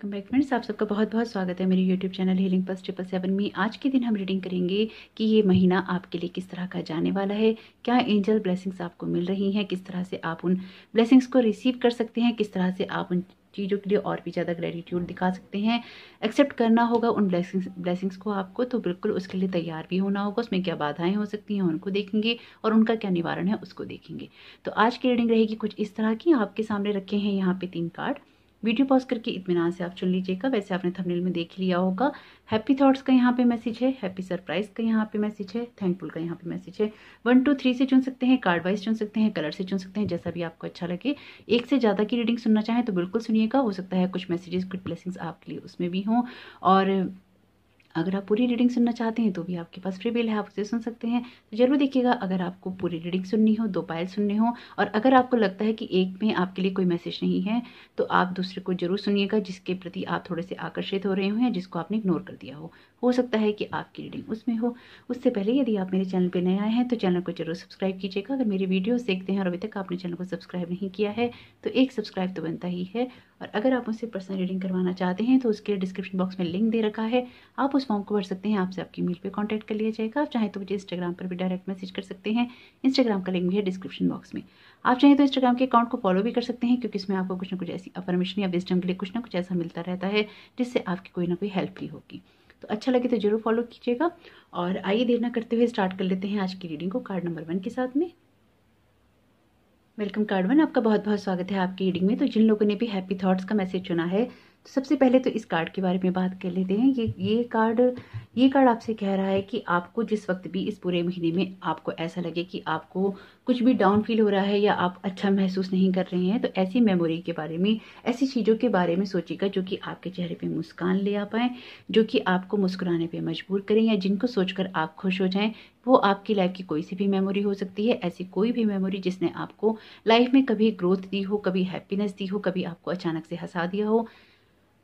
welcome back friends आप सबका बहुत बहुत स्वागत है मेरे YouTube channel healing plus triple seven में आज के दिन हम रीडिंग करेंगे कि ये महीना आपके लिए किस तरह का जाने वाला है क्या एंजल ब्लेसिंग्स आपको मिल रही हैं किस तरह से आप उन ब्लेसिंग्स को रिसीव कर सकते हैं किस तरह से आप उन चीज़ों के लिए और भी ज़्यादा ग्रेटिट्यूड दिखा सकते हैं एक्सेप्ट करना होगा उन ब्लेसिंग्स ब्लेसिंग्स को आपको तो बिल्कुल उसके लिए तैयार भी होना होगा उसमें क्या बाधाएं हो सकती हैं उनको देखेंगे और उनका क्या निवारण है उसको देखेंगे तो आज की रीडिंग रहेगी कुछ इस तरह की आपके सामने रखे हैं यहाँ पे तीन कार्ड वीडियो पॉज करके इतमान से आप चुन लीजिएगा वैसे आपने थंबनेल में देख लिया होगा हैप्पी थॉट्स का यहाँ पे मैसेज है हैप्पी सरप्राइज का यहाँ पे मैसेज है थैंकफुल का यहाँ पे मैसेज है वन टू थ्री से चुन सकते हैं कार्ड वाइज चुन सकते हैं कलर से चुन सकते हैं जैसा भी आपको अच्छा लगे एक से ज़्यादा की रीडिंग सुनना चाहें तो बिल्कुल सुनिएगा हो सकता है कुछ मैसेजेस कुछ ब्लेसिंग्स आपके लिए उसमें भी हों और अगर आप पूरी रीडिंग सुनना चाहते हैं तो भी आपके पास फ्री बिल है आप उसे सुन सकते हैं तो जरूर देखिएगा अगर आपको पूरी रीडिंग सुननी हो दो पायल सुनने हो और अगर आपको लगता है कि एक में आपके लिए कोई मैसेज नहीं है तो आप दूसरे को जरूर सुनिएगा जिसके प्रति आप थोड़े से आकर्षित हो रहे हो या जिसको आपने इग्नोर कर दिया हो हो सकता है कि आपकी रीडिंग उसमें हो उससे पहले यदि आप मेरे चैनल पर नए आए हैं तो चैनल को जरूर सब्सक्राइब कीजिएगा अगर मेरी वीडियोस देखते हैं और अभी तक आपने चैनल को सब्सक्राइब नहीं किया है तो एक सब्सक्राइब तो बनता ही है और अगर आप मुझसे पर्सनल रीडिंग करवाना चाहते हैं तो उसके लिए डिस्क्रिप्शन बॉक्स में लिंक दे रखा है आप उस फॉर्म को भर सकते हैं आपसे आपकी मेल पर कॉन्टैक्ट कर लिया जाएगा आप चाहें तो मुझे इंस्टाग्राम पर भी डायरेक्ट मैसेज कर सकते हैं इंस्टाग्राम का लिंक भी है डिस्क्रिप्शन बॉक्स में आप चाहें तो इंस्टाग्राम के अकाउंट को फॉलो भी कर सकते हैं क्योंकि इसमें आपको कुछ ना कुछ ऐसी अफर्मेशन या विजडम के लिए कुछ ना कुछ ऐसा मिलता रहता है जिससे आपकी कोई ना कोई हेल्प भी होगी तो अच्छा लगे तो ज़रूर फॉलो कीजिएगा और आइए देना करते हुए स्टार्ट कर लेते हैं आज की रीडिंग को कार्ड नंबर वन के साथ में वेलकम कार्ड वन आपका बहुत बहुत स्वागत है आपकी रीडिंग में तो जिन लोगों ने भी हैप्पी थॉट्स का मैसेज चुना है तो सबसे पहले तो इस कार्ड के बारे में बात कर लेते हैं ये ये कार्ड ये कार्ड आपसे कह रहा है कि आपको जिस वक्त भी इस पूरे महीने में आपको ऐसा लगे कि आपको कुछ भी डाउन फील हो रहा है या आप अच्छा महसूस नहीं कर रहे हैं तो ऐसी मेमोरी के बारे में ऐसी चीज़ों के बारे में सोचिएगा जो कि आपके चेहरे पर मुस्कान ले आ पाएँ जो कि आपको मुस्कुराने पर मजबूर करें या जिनको सोचकर आप खुश हो जाएँ वो आपकी लाइफ की कोई सी भी मेमोरी हो सकती है ऐसी कोई भी मेमोरी जिसने आपको लाइफ में कभी ग्रोथ दी हो कभी हैप्पीनेस दी हो कभी आपको अचानक से हंसा दिया हो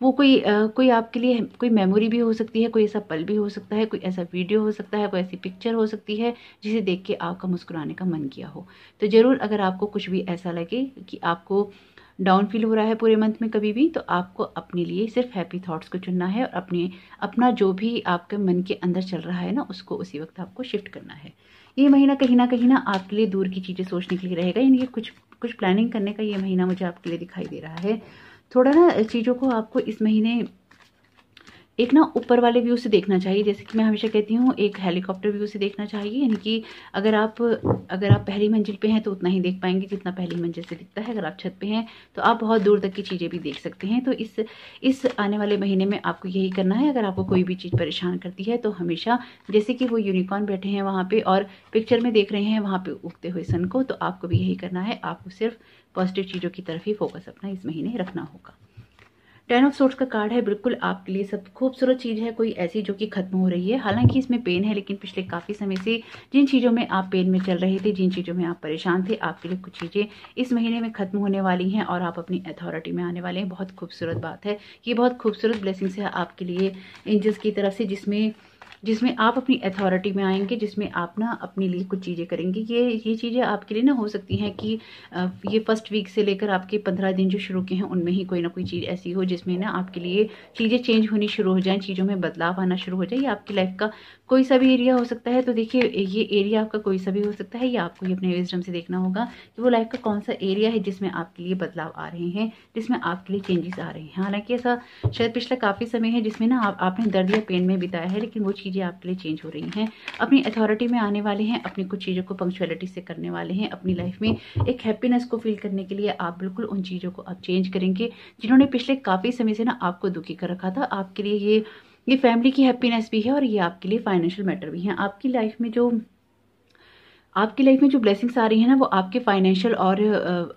वो कोई आ, कोई आपके लिए कोई मेमोरी भी हो सकती है कोई ऐसा पल भी हो सकता है कोई ऐसा वीडियो हो सकता है कोई ऐसी पिक्चर हो सकती है जिसे देख के आपका मुस्कुराने का मन किया हो तो ज़रूर अगर आपको कुछ भी ऐसा लगे कि आपको डाउन फील हो रहा है पूरे मंथ में कभी भी तो आपको अपने लिए सिर्फ हैप्पी थाट्स को चुनना है और अपने अपना जो भी आपके मन के अंदर चल रहा है ना उसको उसी वक्त आपको शिफ्ट करना है ये महीना कहीं ना कहीं ना आपके लिए दूर की चीज़ें सोचने के लिए रहेगा यानी कि कुछ कुछ प्लानिंग करने का ये महीना मुझे आपके लिए दिखाई दे रहा है थोड़ा ना चीज़ों को आपको इस महीने एक ना ऊपर वाले व्यू से देखना चाहिए जैसे कि मैं हमेशा कहती हूँ एक हेलीकॉप्टर व्यू से देखना चाहिए यानी कि अगर आप अगर आप पहली मंजिल पे हैं तो उतना ही देख पाएंगे जितना पहली मंजिल से दिखता है अगर आप छत पे हैं तो आप बहुत दूर तक की चीज़ें भी देख सकते हैं तो इस इस आने वाले महीने में आपको यही करना है अगर आपको कोई भी चीज़ परेशान करती है तो हमेशा जैसे कि वो यूनिकॉर्न बैठे हैं वहाँ पर और पिक्चर में देख रहे हैं वहाँ पर उगते हुए सन को तो आपको भी यही करना है आपको सिर्फ पॉजिटिव चीज़ों की तरफ ही फोकस अपना इस महीने रखना होगा टेन ऑफ सोर्ट्स का कार्ड है बिल्कुल आपके लिए सब खूबसूरत चीज़ है कोई ऐसी जो कि खत्म हो रही है हालांकि इसमें पेन है लेकिन पिछले काफ़ी समय से जिन चीज़ों में आप पेन में चल रहे थे जिन चीज़ों में आप परेशान थे आपके लिए कुछ चीज़ें इस महीने में खत्म होने वाली हैं और आप अपनी अथॉरिटी में आने वाले हैं बहुत खूबसूरत बात है ये बहुत खूबसूरत ब्लेसिंग्स है आपके लिए एंजल्स की तरफ से जिसमें जिसमें आप अपनी अथॉरिटी में आएंगे जिसमें आप ना अपने लिए कुछ चीज़ें करेंगे ये ये चीज़ें आपके लिए ना हो सकती हैं कि ये फर्स्ट वीक से लेकर आपके पंद्रह दिन जो शुरू के हैं उनमें ही कोई ना कोई चीज़ ऐसी हो जिसमें ना आपके लिए चीज़ें चेंज होनी शुरू हो जाएँ चीज़ों में बदलाव आना शुरू हो जाए या आपकी लाइफ का कोई सा भी एरिया हो सकता है तो देखिए ये एरिया आपका कोई सा भी हो सकता है या आपको ये अपने विजडम से देखना होगा कि वो लाइफ का कौन सा एरिया है जिसमें आपके लिए बदलाव आ रहे हैं जिसमें आपके लिए चेंजेस आ रहे हैं हालांकि ऐसा शायद पिछला काफ़ी समय है जिसमें ना आपने दर्द या पेन में बिताया है लेकिन वो चीज़ चीज़ें आपके लिए चेंज हो रही हैं अपनी अथॉरिटी में आने वाले हैं अपनी कुछ चीज़ों को पंक्चुअलिटी से करने वाले हैं अपनी लाइफ में एक हैप्पीनेस को फील करने के लिए आप बिल्कुल उन चीज़ों को आप चेंज करेंगे जिन्होंने पिछले काफ़ी समय से ना आपको दुखी कर रखा था आपके लिए ये ये फैमिली की हैप्पीनेस भी है और ये आपके लिए फाइनेंशियल मैटर भी है आपकी लाइफ में जो आपकी लाइफ में जो ब्लेसिंग्स आ रही है ना वो आपके फाइनेंशियल और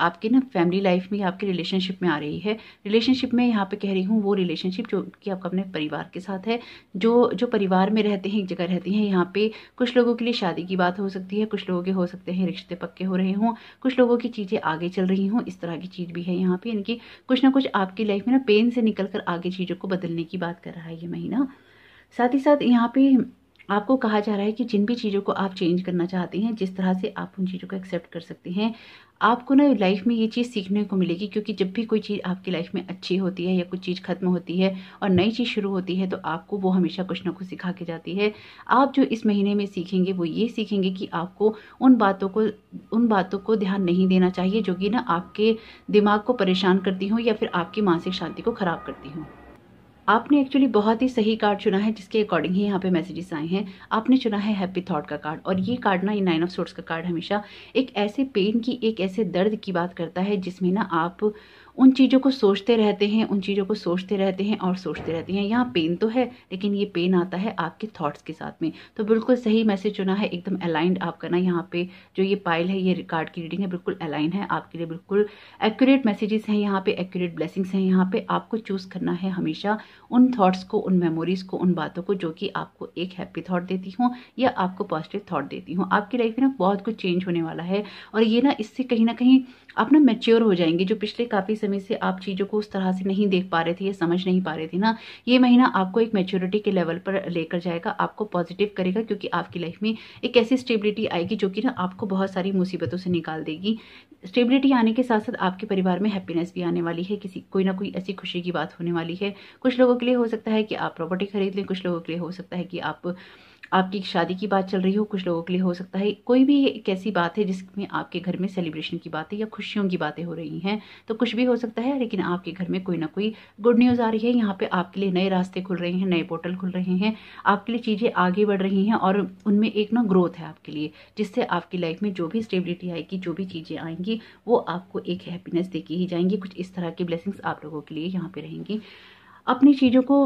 आपके ना फैमिली लाइफ में आपके रिलेशनशिप में आ रही है रिलेशनशिप में यहाँ पे कह रही हूँ वो रिलेशनशिप जो कि आपका अपने परिवार के साथ है जो जो परिवार में रहते हैं एक जगह रहती हैं यहाँ पे कुछ लोगों के लिए शादी की बात हो सकती है कुछ लोगों के हो सकते हैं रिश्ते पक्के हो रहे हों कुछ लोगों की चीज़ें आगे चल रही हों इस तरह की चीज़ भी है यहाँ पर यानी कि कुछ ना कुछ आपकी लाइफ में ना पेन से निकल आगे चीज़ों को बदलने की बात कर रहा है ये महीना साथ ही साथ यहाँ पे आपको कहा जा रहा है कि जिन भी चीज़ों को आप चेंज करना चाहते हैं जिस तरह से आप उन चीज़ों को एक्सेप्ट कर सकते हैं आपको ना लाइफ में ये चीज़ सीखने को मिलेगी क्योंकि जब भी कोई चीज़ आपकी लाइफ में अच्छी होती है या कुछ चीज़ ख़त्म होती है और नई चीज़ शुरू होती है तो आपको वो हमेशा कुछ ना कुछ सिखा के जाती है आप जो इस महीने में सीखेंगे वो ये सीखेंगे कि आपको उन बातों को उन बातों को ध्यान नहीं देना चाहिए जो कि ना आपके दिमाग को परेशान करती हों या फिर आपकी मानसिक शांति को ख़राब करती हूँ आपने एक्चुअली बहुत ही सही कार्ड चुना है जिसके अकॉर्डिंग ही यहाँ पे मैसेजेस आए हैं आपने चुना है हैप्पी थॉट का कार्ड और ये कार्ड ना ये नाइन ऑफ सोर्ट्स का कार्ड हमेशा एक ऐसे पेन की एक ऐसे दर्द की बात करता है जिसमें ना आप उन चीज़ों को सोचते रहते हैं उन चीज़ों को सोचते रहते हैं और सोचते रहते हैं यहाँ पेन तो है लेकिन ये पेन आता है आपके थॉट्स के साथ में तो बिल्कुल सही मैसेज चुना है एकदम अलाइंड आप करना यहाँ पे जो ये पाइल है ये कार्ड की रीडिंग है बिल्कुल अलाइन है आपके लिए बिल्कुल एक्यूरेट मैसेजेस हैं यहाँ पे एक्यूरेट ब्लेसिंग्स हैं यहाँ पे आपको चूज़ करना है हमेशा उन थॉट्स को उन मेमोरीज़ को उन बातों को जो कि आपको एक हैप्पी थॉट देती हूँ या आपको पॉजिटिव थॉट देती हूँ आपकी लाइफ में ना बहुत कुछ चेंज होने वाला है और ये ना इससे कहीं ना कहीं आप ना मेच्योर हो जाएंगे जो पिछले काफ़ी समय से आप चीज़ों को उस तरह से नहीं देख पा रहे थे या समझ नहीं पा रहे थे ना ये महीना आपको एक मेच्योरिटी के लेवल पर लेकर जाएगा आपको पॉजिटिव करेगा क्योंकि आपकी लाइफ में एक ऐसी स्टेबिलिटी आएगी जो कि ना आपको बहुत सारी मुसीबतों से निकाल देगी स्टेबिलिटी आने के साथ साथ आपके परिवार में हैप्पीनेस भी आने वाली है किसी कोई ना कोई ऐसी खुशी की बात होने वाली है कुछ लोगों के लिए हो सकता है कि आप प्रॉपर्टी खरीद लें कुछ लोगों के लिए हो सकता है कि आप आपकी शादी की बात चल रही हो कुछ लोगों के लिए हो सकता है कोई भी एक ऐसी बात है जिसमें आपके घर में सेलिब्रेशन की बातें या खुशियों की बातें हो रही हैं तो कुछ भी हो सकता है लेकिन आपके घर में कोई ना कोई गुड न्यूज़ आ रही है यहाँ पे आपके लिए नए रास्ते खुल रहे हैं नए पोर्टल खुल रहे हैं आपके लिए चीज़ें आगे बढ़ रही हैं और उनमें एक ना ग्रोथ है आपके लिए जिससे आपकी लाइफ में जो भी स्टेबिलिटी आएगी जो भी चीज़ें आएंगी वो आपको एक हैप्पीनेस देके ही जाएंगी कुछ इस तरह की ब्लेसिंग्स आप लोगों के लिए यहाँ पे रहेंगी अपनी चीज़ों को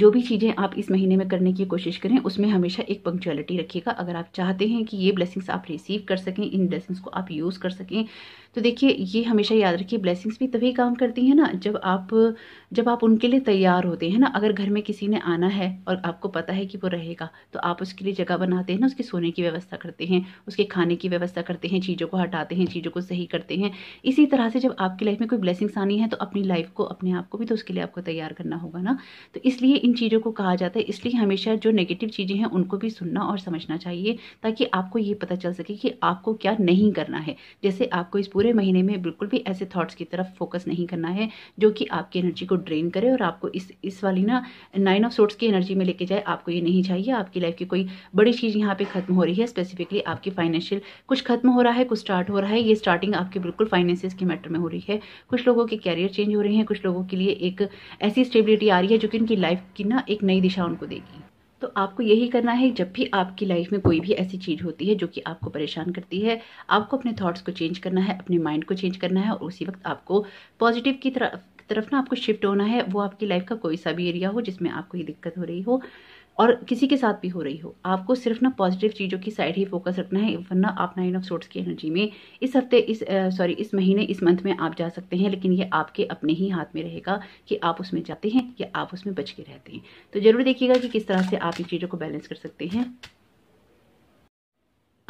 जो भी चीज़ें आप इस महीने में करने की कोशिश करें उसमें हमेशा एक पंक्चुअलिटी रखिएगा अगर आप चाहते हैं कि ये ब्लेसिंग्स आप रिसीव कर सकें इन ब्लेसिंग्स को आप यूज़ कर सकें तो देखिए ये हमेशा याद रखिए ब्लेसिंग्स भी तभी काम करती हैं ना जब आप जब आप उनके लिए तैयार होते हैं ना अगर घर में किसी ने आना है और आपको पता है कि वो रहेगा तो आप उसके लिए जगह बनाते हैं ना उसके सोने की व्यवस्था करते हैं उसके खाने की व्यवस्था करते हैं चीज़ों को हटाते हैं चीज़ों को सही करते हैं इसी तरह से जब आपकी लाइफ में कोई ब्लेसिंग्स आनी है तो अपनी लाइफ को अपने आप को भी तो उसके लिए आपको तैयार करना होगा ना तो इसलिए इन चीज़ों को कहा जाता है इसलिए हमेशा जो नेगेटिव चीज़ें हैं उनको भी सुनना और समझना चाहिए ताकि आपको ये पता चल सके कि आपको क्या नहीं करना है जैसे आपको इस पूरे पूरे महीने में बिल्कुल भी ऐसे थॉट्स की तरफ फोकस नहीं करना है जो कि आपकी एनर्जी को ड्रेन करे और आपको इस इस वाली ना नाइन ऑफ सोर्ट्स की एनर्जी में लेके जाए आपको ये नहीं चाहिए आपकी लाइफ की कोई बड़ी चीज़ यहाँ पे खत्म हो रही है स्पेसिफिकली आपकी फाइनेंशियल कुछ खत्म हो रहा है कुछ स्टार्ट हो रहा है ये स्टार्टिंग आपके बिल्कुल फाइनेंसिस के मैटर में हो रही है कुछ लोगों के कैरियर चेंज हो रही है कुछ लोगों के लिए एक ऐसी स्टेबिलिटी आ रही है जो कि उनकी लाइफ की ना एक नई दिशा उनको देगी तो आपको यही करना है जब भी आपकी लाइफ में कोई भी ऐसी चीज़ होती है जो कि आपको परेशान करती है आपको अपने थॉट्स को चेंज करना है अपने माइंड को चेंज करना है और उसी वक्त आपको पॉजिटिव की तरफ तरफ ना आपको शिफ्ट होना है वो आपकी लाइफ का कोई सा भी एरिया हो जिसमें आपको ये दिक्कत हो रही हो और किसी के साथ भी हो रही हो आपको सिर्फ ना पॉजिटिव चीज़ों की साइड ही फोकस रखना है वरना आप नाइन ऑफ सोर्ट्स की एनर्जी में इस हफ्ते इस सॉरी इस महीने इस मंथ में आप जा सकते हैं लेकिन ये आपके अपने ही हाथ में रहेगा कि आप उसमें जाते हैं या आप उसमें बच के रहते हैं तो ज़रूर देखिएगा कि किस तरह से आप इन चीज़ों को बैलेंस कर सकते हैं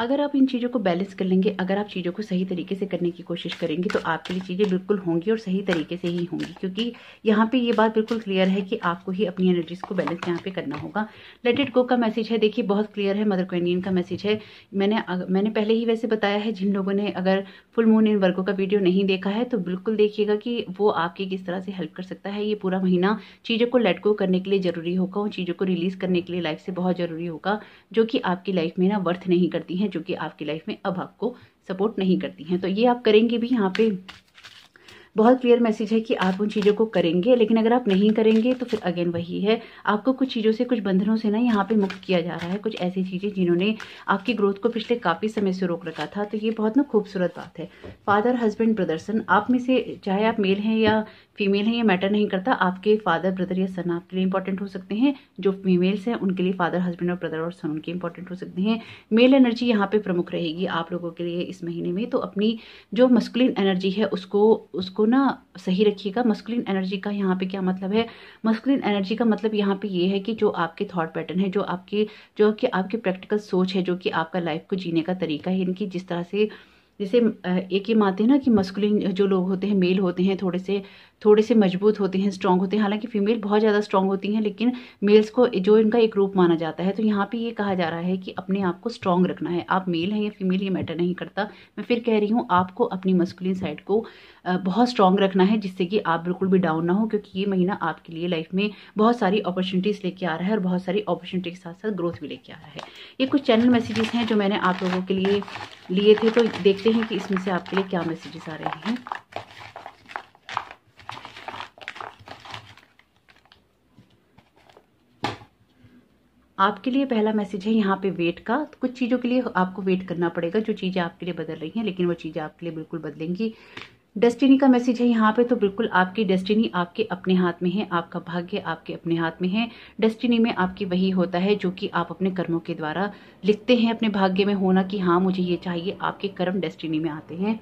अगर आप इन चीज़ों को बैलेंस कर लेंगे अगर आप चीज़ों को सही तरीके से करने की कोशिश करेंगे तो आपके लिए चीज़ें बिल्कुल होंगी और सही तरीके से ही होंगी क्योंकि यहाँ पे ये बात बिल्कुल क्लियर है कि आपको ही अपनी एनर्जीज को बैलेंस यहाँ पे करना होगा लेट इट गो का मैसेज है देखिए बहुत क्लियर है मदर इंडियन का मैसेज है मैंने मैंने पहले ही वैसे बताया है जिन लोगों ने अगर फुल मून इन वर्गों का वीडियो नहीं देखा है तो बिल्कुल देखिएगा कि वो आपकी किस तरह से हेल्प कर सकता है ये पूरा महीना चीज़ों को लेट गो करने के लिए ज़रूरी होगा उन चीज़ों को रिलीज़ करने के लिए लाइफ से बहुत ज़रूरी होगा जो कि आपकी लाइफ में ना वर्थ नहीं करती है हैं जो कि आपकी लाइफ में अब आपको सपोर्ट नहीं करती हैं तो ये आप करेंगे भी यहाँ पे बहुत क्लियर मैसेज है कि आप उन चीज़ों को करेंगे लेकिन अगर आप नहीं करेंगे तो फिर अगेन वही है आपको कुछ चीज़ों से कुछ बंधनों से ना यहाँ पे मुक्त किया जा रहा है कुछ ऐसी चीज़ें जिन्होंने आपकी ग्रोथ को पिछले काफ़ी समय से रोक रखा था तो ये बहुत ना खूबसूरत बात है फादर हस्बैंड ब्रदरसन आप में से चाहे आप मेल हैं या फीमेल हैं ये मैटर नहीं करता आपके फादर ब्रदर या सन आपके लिए इंपॉर्टेंट हो सकते हैं जो फीमेल्स हैं उनके लिए फादर हस्बैंड और ब्रदर और सन उनके इंपॉर्टेंट हो सकते हैं मेल एनर्जी यहाँ पे प्रमुख रहेगी आप लोगों के लिए इस महीने में तो अपनी जो मस्कुलिन एनर्जी है उसको उसको को ना सही रखिएगा मस्कुलिन एनर्जी का यहाँ पे क्या मतलब है मस्कुलिन एनर्जी का मतलब यहाँ पे ये है कि जो आपके थॉट पैटर्न है जो आपकी जो कि आपकी प्रैक्टिकल सोच है जो कि आपका लाइफ को जीने का तरीका है इनकी जिस तरह से जैसे एक ये मानते हैं ना कि मस्कुलिन जो लोग होते हैं मेल होते हैं थोड़े से थोड़े से मजबूत होते हैं स्ट्रांग होते हैं हालांकि फीमेल बहुत ज़्यादा स्ट्रांग होती हैं लेकिन मेल्स को जो इनका एक रूप माना जाता है तो यहाँ पे ये कहा जा रहा है कि अपने आप को स्ट्रॉन्ग रखना है आप मेल हैं या फीमेल ये मैटर नहीं करता मैं फिर कह रही हूँ आपको अपनी मस्कुलिन साइड को बहुत स्ट्रॉन्ग रखना है जिससे कि आप बिल्कुल भी डाउन ना हो क्योंकि ये महीना आपके लिए लाइफ में बहुत सारी अपॉर्चुनिटीज़ लेके आ रहा है और बहुत सारी अपॉर्चुनिटी के साथ साथ ग्रोथ भी लेके आ रहा है ये कुछ चैनल मैसेजेस हैं जो मैंने आप लोगों के लिए लिए थे तो देखते हैं कि इसमें से आपके लिए क्या मैसेजेस आ रहे हैं आपके लिए पहला मैसेज है यहाँ पे वेट का तो कुछ चीज़ों के लिए आपको वेट करना पड़ेगा जो चीज़ें आपके लिए बदल रही हैं लेकिन वो चीज़ें आपके लिए बिल्कुल बदलेंगी डेस्टिनी का मैसेज है यहाँ पे तो बिल्कुल आपकी डेस्टिनी आपके अपने हाथ में है आपका भाग्य आपके अपने हाथ में है डेस्टिनी में आपकी वही होता है जो कि आप अपने कर्मों के द्वारा लिखते हैं अपने भाग्य में होना कि हाँ मुझे ये चाहिए आपके कर्म डेस्टिनी में आते हैं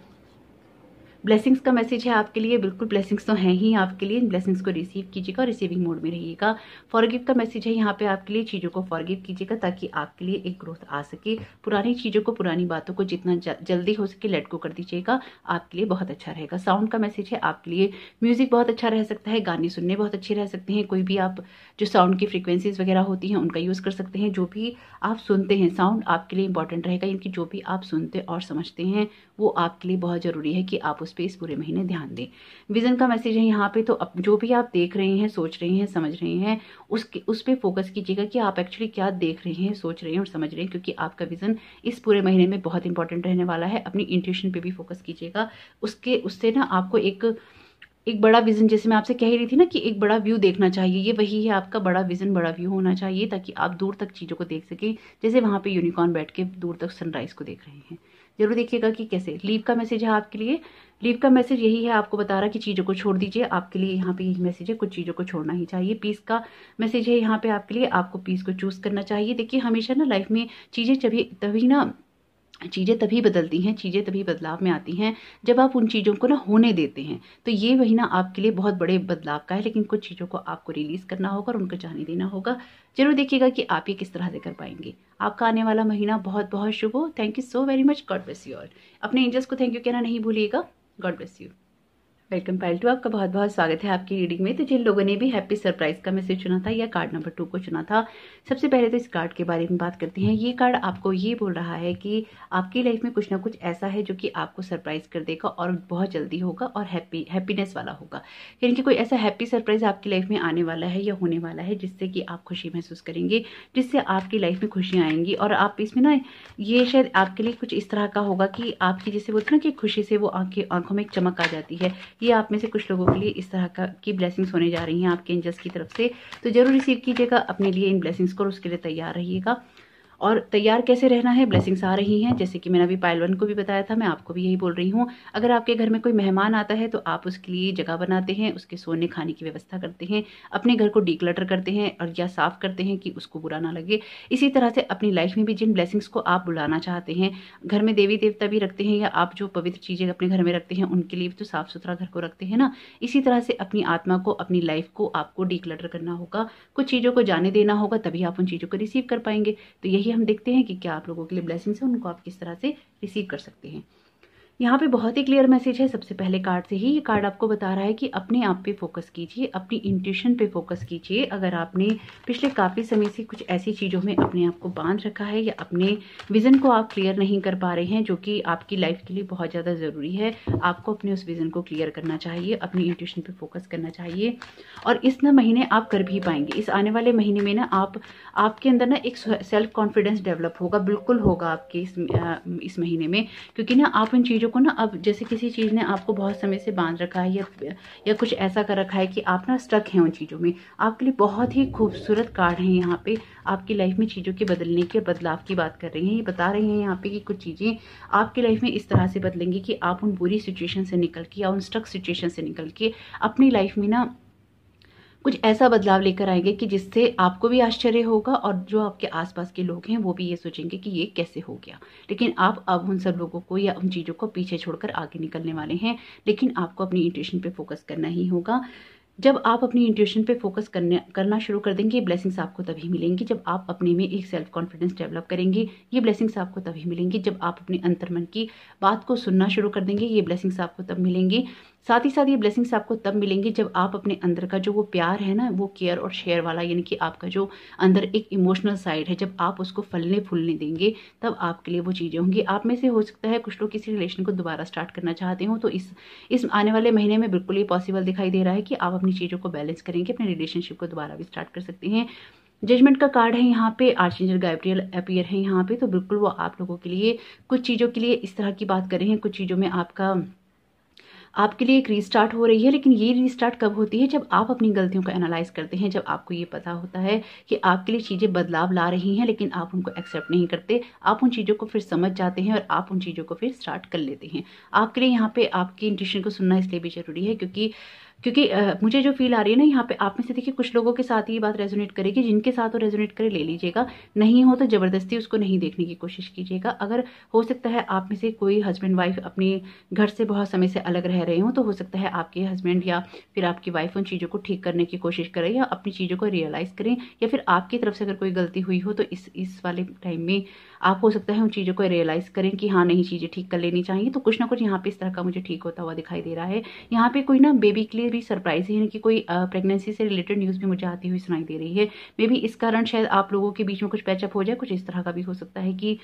ब्लेसिंग्स का मैसेज है आपके लिए बिल्कुल ब्लेसिंग्स तो हैं ही आपके लिए इन ब्लेसिंग्स को रिसीव कीजिएगा और रिसीविंग मोड में रहिएगा फॉरगिव का मैसेज है यहाँ पे आपके लिए चीज़ों को फॉरगिव कीजिएगा ताकि आपके लिए एक ग्रोथ आ सके पुरानी चीज़ों को पुरानी बातों को जितना जल्दी हो सके लेट को कर दीजिएगा आपके लिए बहुत अच्छा रहेगा साउंड का मैसेज है आपके लिए म्यूज़िक बहुत अच्छा रह सकता है गाने सुनने बहुत अच्छे रह सकते हैं कोई भी आप जो साउंड की फ्रिक्वेंसीज वगैरह होती हैं उनका यूज़ कर सकते हैं जो भी आप सुनते हैं साउंड आपके लिए इंपॉर्टेंट रहेगा इनकी जो भी आप सुनते और समझते हैं वो आपके लिए बहुत ज़रूरी है कि आप उस उस पर इस पूरे महीने ध्यान दें विजन का मैसेज है यहाँ पे तो अब जो भी आप देख रहे हैं सोच रहे हैं समझ रहे हैं उसके उस पर फोकस कीजिएगा कि आप एक्चुअली क्या देख रहे हैं सोच रहे हैं और समझ रहे हैं क्योंकि आपका विजन इस पूरे महीने में बहुत इंपॉर्टेंट रहने वाला है अपनी इंट्यूशन पर भी फोकस कीजिएगा उसके उससे ना आपको एक एक बड़ा विजन जैसे मैं आपसे कह ही रही थी ना कि एक बड़ा व्यू देखना चाहिए ये वही है आपका बड़ा विजन बड़ा व्यू होना चाहिए ताकि आप दूर तक चीज़ों को देख सकें जैसे वहाँ पे यूनिकॉर्न बैठ के दूर तक सनराइज़ को देख रहे हैं जरूर देखिएगा कि कैसे लीव का मैसेज है आपके लिए लीव का मैसेज यही है आपको बता रहा कि चीज़ों को छोड़ दीजिए आपके लिए यहाँ पे यही मैसेज है कुछ चीज़ों को छोड़ना ही चाहिए पीस का मैसेज है यहाँ पे आपके लिए आपको पीस को चूज करना चाहिए देखिए हमेशा ना लाइफ में चीज़ें तभी तभी ना चीज़ें तभी बदलती हैं चीज़ें तभी बदलाव में आती हैं जब आप उन चीज़ों को ना होने देते हैं तो ये महीना आपके लिए बहुत बड़े बदलाव का है लेकिन कुछ चीज़ों को आपको रिलीज़ करना होगा और उनको जाने देना होगा जरूर देखिएगा कि आप ये किस तरह से कर पाएंगे आपका आने वाला महीना बहुत बहुत शुभ हो thank you so very much God bless you all अपने एंजल्स को थैंक यू कहना नहीं भूलिएगा God bless you welcome to आपका बहुत बहुत स्वागत है आपकी रीडिंग में तो जिन लोगों ने भी हैप्पी सरप्राइज का मैसेज चुना था या कार्ड नंबर टू को चुना था सबसे पहले तो इस कार्ड के बारे में बात करते हैं ये कार्ड आपको ये बोल रहा है कि आपकी लाइफ में कुछ ना कुछ ऐसा है जो कि आपको सरप्राइज कर देगा और बहुत जल्दी होगा और हैप्पी हैप्पीनेस वाला होगा यानी कि कोई ऐसा हैप्पी सरप्राइज आपकी लाइफ में आने वाला है या होने वाला है जिससे कि आप खुशी महसूस करेंगे जिससे आपकी लाइफ में खुशियाँ आएंगी और आप इसमें ना ये शायद आपके लिए कुछ इस तरह का होगा कि आपकी जैसे बोलते ना कि खुशी से वो आंखें आंखों में चमक आ जाती है ये आप में से कुछ लोगों के लिए इस तरह का की ब्लेसिंग्स होने जा रही हैं आपके एंजल्स की तरफ से तो जरूर रिसीव कीजिएगा अपने लिए इन ब्लेसिंग्स को उसके लिए तैयार रहिएगा और तैयार कैसे रहना है ब्लेसिंग्स आ रही हैं जैसे कि मैंने अभी पायलवन को भी बताया था मैं आपको भी यही बोल रही हूँ अगर आपके घर में कोई मेहमान आता है तो आप उसके लिए जगह बनाते हैं उसके सोने खाने की व्यवस्था करते हैं अपने घर को डीक्लटर करते हैं और या साफ करते हैं कि उसको बुरा ना लगे इसी तरह से अपनी लाइफ में भी जिन ब्लेसिंग्स को आप बुलाना चाहते हैं घर में देवी देवता भी रखते हैं या आप जो पवित्र चीज़ें अपने घर में रखते हैं उनके लिए भी तो साफ सुथरा घर को रखते हैं ना इसी तरह से अपनी आत्मा को अपनी लाइफ को आपको डीक्लटर करना होगा कुछ चीज़ों को जाने देना होगा तभी आप उन चीज़ों को रिसीव कर पाएंगे तो यही हम देखते हैं कि क्या आप लोगों के लिए ब्लेसिंग्स हैं उनको आप किस तरह से रिसीव कर सकते हैं यहाँ पे बहुत ही क्लियर मैसेज है सबसे पहले कार्ड से ही ये कार्ड आपको बता रहा है कि अपने आप पे फोकस कीजिए अपनी इंट्यूशन पे फोकस कीजिए अगर आपने पिछले काफ़ी समय से कुछ ऐसी चीज़ों में अपने आप को बांध रखा है या अपने विज़न को आप क्लियर नहीं कर पा रहे हैं जो कि आपकी लाइफ के लिए बहुत ज़्यादा ज़रूरी है आपको अपने उस विज़न को क्लियर करना चाहिए अपनी इंट्यूशन पर फोकस करना चाहिए और इस न महीने आप कर भी पाएंगे इस आने वाले महीने में ना आप आपके अंदर ना एक सेल्फ कॉन्फिडेंस डेवलप होगा बिल्कुल होगा आपके इस, इस महीने में क्योंकि ना आप उन चीज़ों को ना अब जैसे किसी चीज़ ने आपको बहुत समय से बांध रखा है या या कुछ ऐसा कर रखा है कि आप ना स्टक हैं उन चीज़ों में आपके लिए बहुत ही खूबसूरत कार्ड है यहाँ पे आपकी लाइफ में चीज़ों के बदलने के बदलाव की बात कर रही हैं ये बता रही हैं यहाँ पे कि कुछ चीज़ें आपकी लाइफ में इस तरह से बदलेंगी कि आप उन बुरी सिचुएशन से निकल के या उन स्टक सिचुएशन से निकल के अपनी लाइफ में ना कुछ ऐसा बदलाव लेकर आएंगे कि जिससे आपको भी आश्चर्य होगा और जो आपके आसपास के लोग हैं वो भी ये सोचेंगे कि ये कैसे हो गया लेकिन आप अब उन सब लोगों को या उन चीज़ों को पीछे छोड़कर आगे निकलने वाले हैं लेकिन आपको अपनी इंट्यूशन पे फोकस करना ही होगा जब आप अपनी इंट्यूशन पे फोकस करने करना शुरू कर देंगे ये ब्लेसिंग्स आपको तभी मिलेंगी जब आप अपने में एक सेल्फ कॉन्फिडेंस डेवलप करेंगे ये ब्लेसिंग्स आपको तभी मिलेंगी जब आप अपने अंतर्मन की बात को सुनना शुरू कर देंगे ये ब्लेसिंग्स आपको तब मिलेंगी साथ ही साथ ये ब्लेसिंग्स आपको तब मिलेंगी जब आप अपने अंदर का जो वो प्यार है ना वो केयर और शेयर वाला यानी कि आपका जो अंदर एक इमोशनल साइड है जब आप उसको फलने फूलने देंगे तब आपके लिए वो चीज़ें होंगी आप में से हो सकता है कुछ लोग किसी रिलेशन को दोबारा स्टार्ट करना चाहते हो तो इस इस आने वाले महीने में बिल्कुल ये पॉसिबल दिखाई दे रहा है कि आप अपनी चीज़ों को बैलेंस करेंगे अपने रिलेशनशिप को दोबारा भी स्टार्ट कर सकते हैं जजमेंट का कार्ड है यहाँ पे आर्चेंजर गैब्रियल अपियर है यहाँ पे तो बिल्कुल वो आप लोगों के लिए कुछ चीज़ों के लिए इस तरह की बात कर रहे हैं कुछ चीज़ों में आपका आपके लिए एक रीस्टार्ट हो रही है लेकिन ये रीस्टार्ट कब होती है जब आप अपनी गलतियों का एनालाइज करते हैं जब आपको ये पता होता है कि आपके लिए चीज़ें बदलाव ला रही हैं लेकिन आप उनको एक्सेप्ट नहीं करते आप उन चीज़ों को फिर समझ जाते हैं और आप उन चीज़ों को फिर स्टार्ट कर लेते हैं आपके लिए यहाँ पर आपकी इंट्यूशन को सुनना इसलिए भी ज़रूरी है क्योंकि क्योंकि मुझे जो फील आ रही है ना यहाँ पे आप में से देखिए कुछ लोगों के साथ ये बात रेजोनेट करेगी जिनके साथ वो रेजोनेट करे ले लीजिएगा नहीं हो तो ज़बरदस्ती उसको नहीं देखने की कोशिश कीजिएगा अगर हो सकता है आप में से कोई हस्बैंड वाइफ अपने घर से बहुत समय से अलग रह रहे हो तो हो सकता है आपके हस्बैंड या फिर आपकी वाइफ उन चीज़ों को ठीक करने की कोशिश करें या अपनी चीज़ों को रियलाइज़ करें या फिर आपकी तरफ से अगर कोई गलती हुई हो तो इस इस वाले टाइम में आप हो सकता है उन चीज़ों को रियलाइज़ करें कि हाँ नहीं चीज़ें ठीक कर लेनी चाहिए तो कुछ ना कुछ यहाँ पे इस तरह का मुझे ठीक होता हुआ दिखाई दे रहा है यहाँ पे कोई ना बेबी के लिए भी सरप्राइज है कि कोई प्रेगनेंसी से रिलेटेड न्यूज़ भी मुझे आती हुई सुनाई दे रही है मे बी इस कारण शायद आप लोगों के बीच में कुछ पैचअप हो जाए कुछ इस तरह का भी हो सकता है कि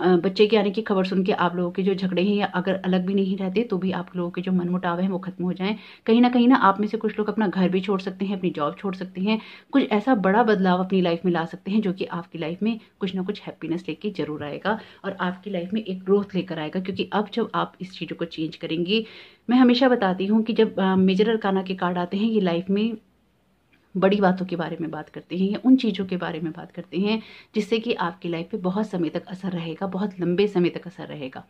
बच्चे के आने की खबर सुन के आप लोगों के जो झगड़े हैं या अगर अलग भी नहीं रहते तो भी आप लोगों के जो मनमुटाव हैं वो खत्म हो जाएं कहीं ना कहीं ना आप में से कुछ लोग अपना घर भी छोड़ सकते हैं अपनी जॉब छोड़ सकते हैं कुछ ऐसा बड़ा बदलाव अपनी लाइफ में ला सकते हैं जो कि आपकी लाइफ में कुछ ना कुछ हैप्पीनेस लेके जरूर आएगा और आपकी लाइफ में एक ग्रोथ लेकर आएगा क्योंकि अब जब आप इस चीज़ों को चेंज करेंगी मैं हमेशा बताती हूँ कि जब मेजर अरकाना के कार्ड आते हैं ये लाइफ में बड़ी बातों के बारे में बात करते हैं या उन चीज़ों के बारे में बात करते हैं जिससे कि आपकी लाइफ पे बहुत समय तक असर रहेगा बहुत लंबे समय तक असर रहेगा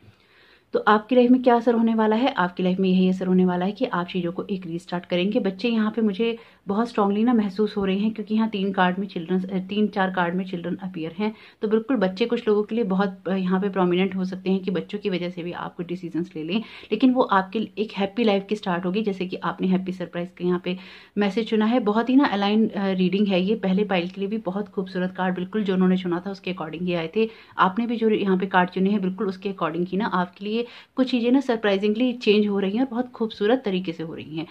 तो आपकी लाइफ में क्या असर होने वाला है आपकी लाइफ में यही असर होने वाला है कि आप चीज़ों को एक रीस्टार्ट करेंगे बच्चे यहाँ पे मुझे बहुत स्ट्रांगली ना महसूस हो रहे हैं क्योंकि यहाँ तीन कार्ड में चिल्ड्रन तीन चार कार्ड में चिल्ड्रन अपियर हैं तो बिल्कुल बच्चे कुछ लोगों के लिए बहुत यहाँ पे प्रोमिनेंट हो सकते हैं कि बच्चों की वजह से भी आप कुछ डिसीजंस ले लें लेकिन वो आपके एक हैप्पी लाइफ की स्टार्ट होगी जैसे कि आपने हैप्पी सरप्राइज का यहाँ पे मैसेज चुना है बहुत ही ना अलाइन रीडिंग है ये पहले पाइल के लिए भी बहुत खूबसूरत कार्ड बिल्कुल जो उन्होंने चुना था उसके अकॉर्डिंग ही आए थे आपने भी जो यहाँ पे कार्ड चुने हैं बिल्कुल उसके अकॉर्डिंग ही ना आपके लिए कुछ चीज़ें ना सरप्राइजिंगली चेंज हो रही हैं और बहुत खूबसूरत तरीके से हो रही हैं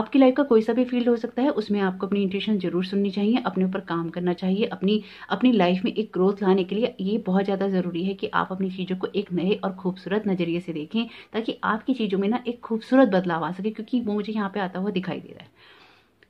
आपकी लाइफ का कोई सा भी फील्ड हो सकता है उसमें आपको अपनी इंट्यूशन जरूर सुननी चाहिए अपने ऊपर काम करना चाहिए अपनी अपनी लाइफ में एक ग्रोथ लाने के लिए ये बहुत ज़्यादा ज़रूरी है कि आप अपनी चीज़ों को एक नए और खूबसूरत नज़रिए से देखें ताकि आपकी चीज़ों में ना एक खूबसूरत बदलाव आ सके क्योंकि वो मुझे यहाँ पे आता हुआ दिखाई दे रहा है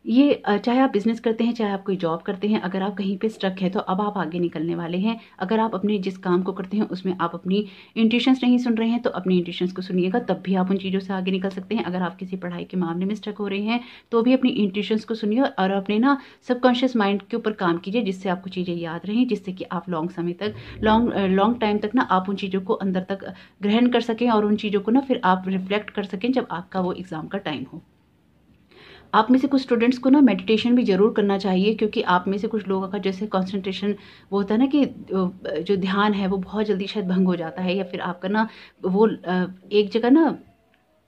ये चाहे आप बिजनेस करते हैं चाहे आप कोई जॉब करते हैं अगर आप कहीं पे स्ट्रक है तो अब आप आगे निकलने वाले हैं अगर आप अपने जिस काम को करते हैं उसमें आप अपनी इंट्यूशंस नहीं सुन रहे हैं तो अपने इंट्यूशंस को सुनिएगा तब भी आप उन चीज़ों से आगे निकल सकते हैं अगर आप किसी पढ़ाई के मामले में स्ट्रक हो रहे हैं तो भी अपनी इंट्यूशंस को सुनिए और अपने ना सबकॉन्शियस माइंड के ऊपर काम कीजिए जिससे आपको चीज़ें याद रहें जिससे कि आप लॉन्ग समय तक लॉन्ग लॉन्ग टाइम तक ना आप उन चीज़ों को अंदर तक ग्रहण कर सकें और उन चीज़ों को ना फिर आप रिफ्लेक्ट कर सकें जब आपका वो एग्ज़ाम का टाइम हो आप में से कुछ स्टूडेंट्स को ना मेडिटेशन भी ज़रूर करना चाहिए क्योंकि आप में से कुछ लोगों का जैसे कॉन्सेंट्रेशन वो होता है ना कि जो ध्यान है वो बहुत जल्दी शायद भंग हो जाता है या फिर आपका ना वो एक जगह ना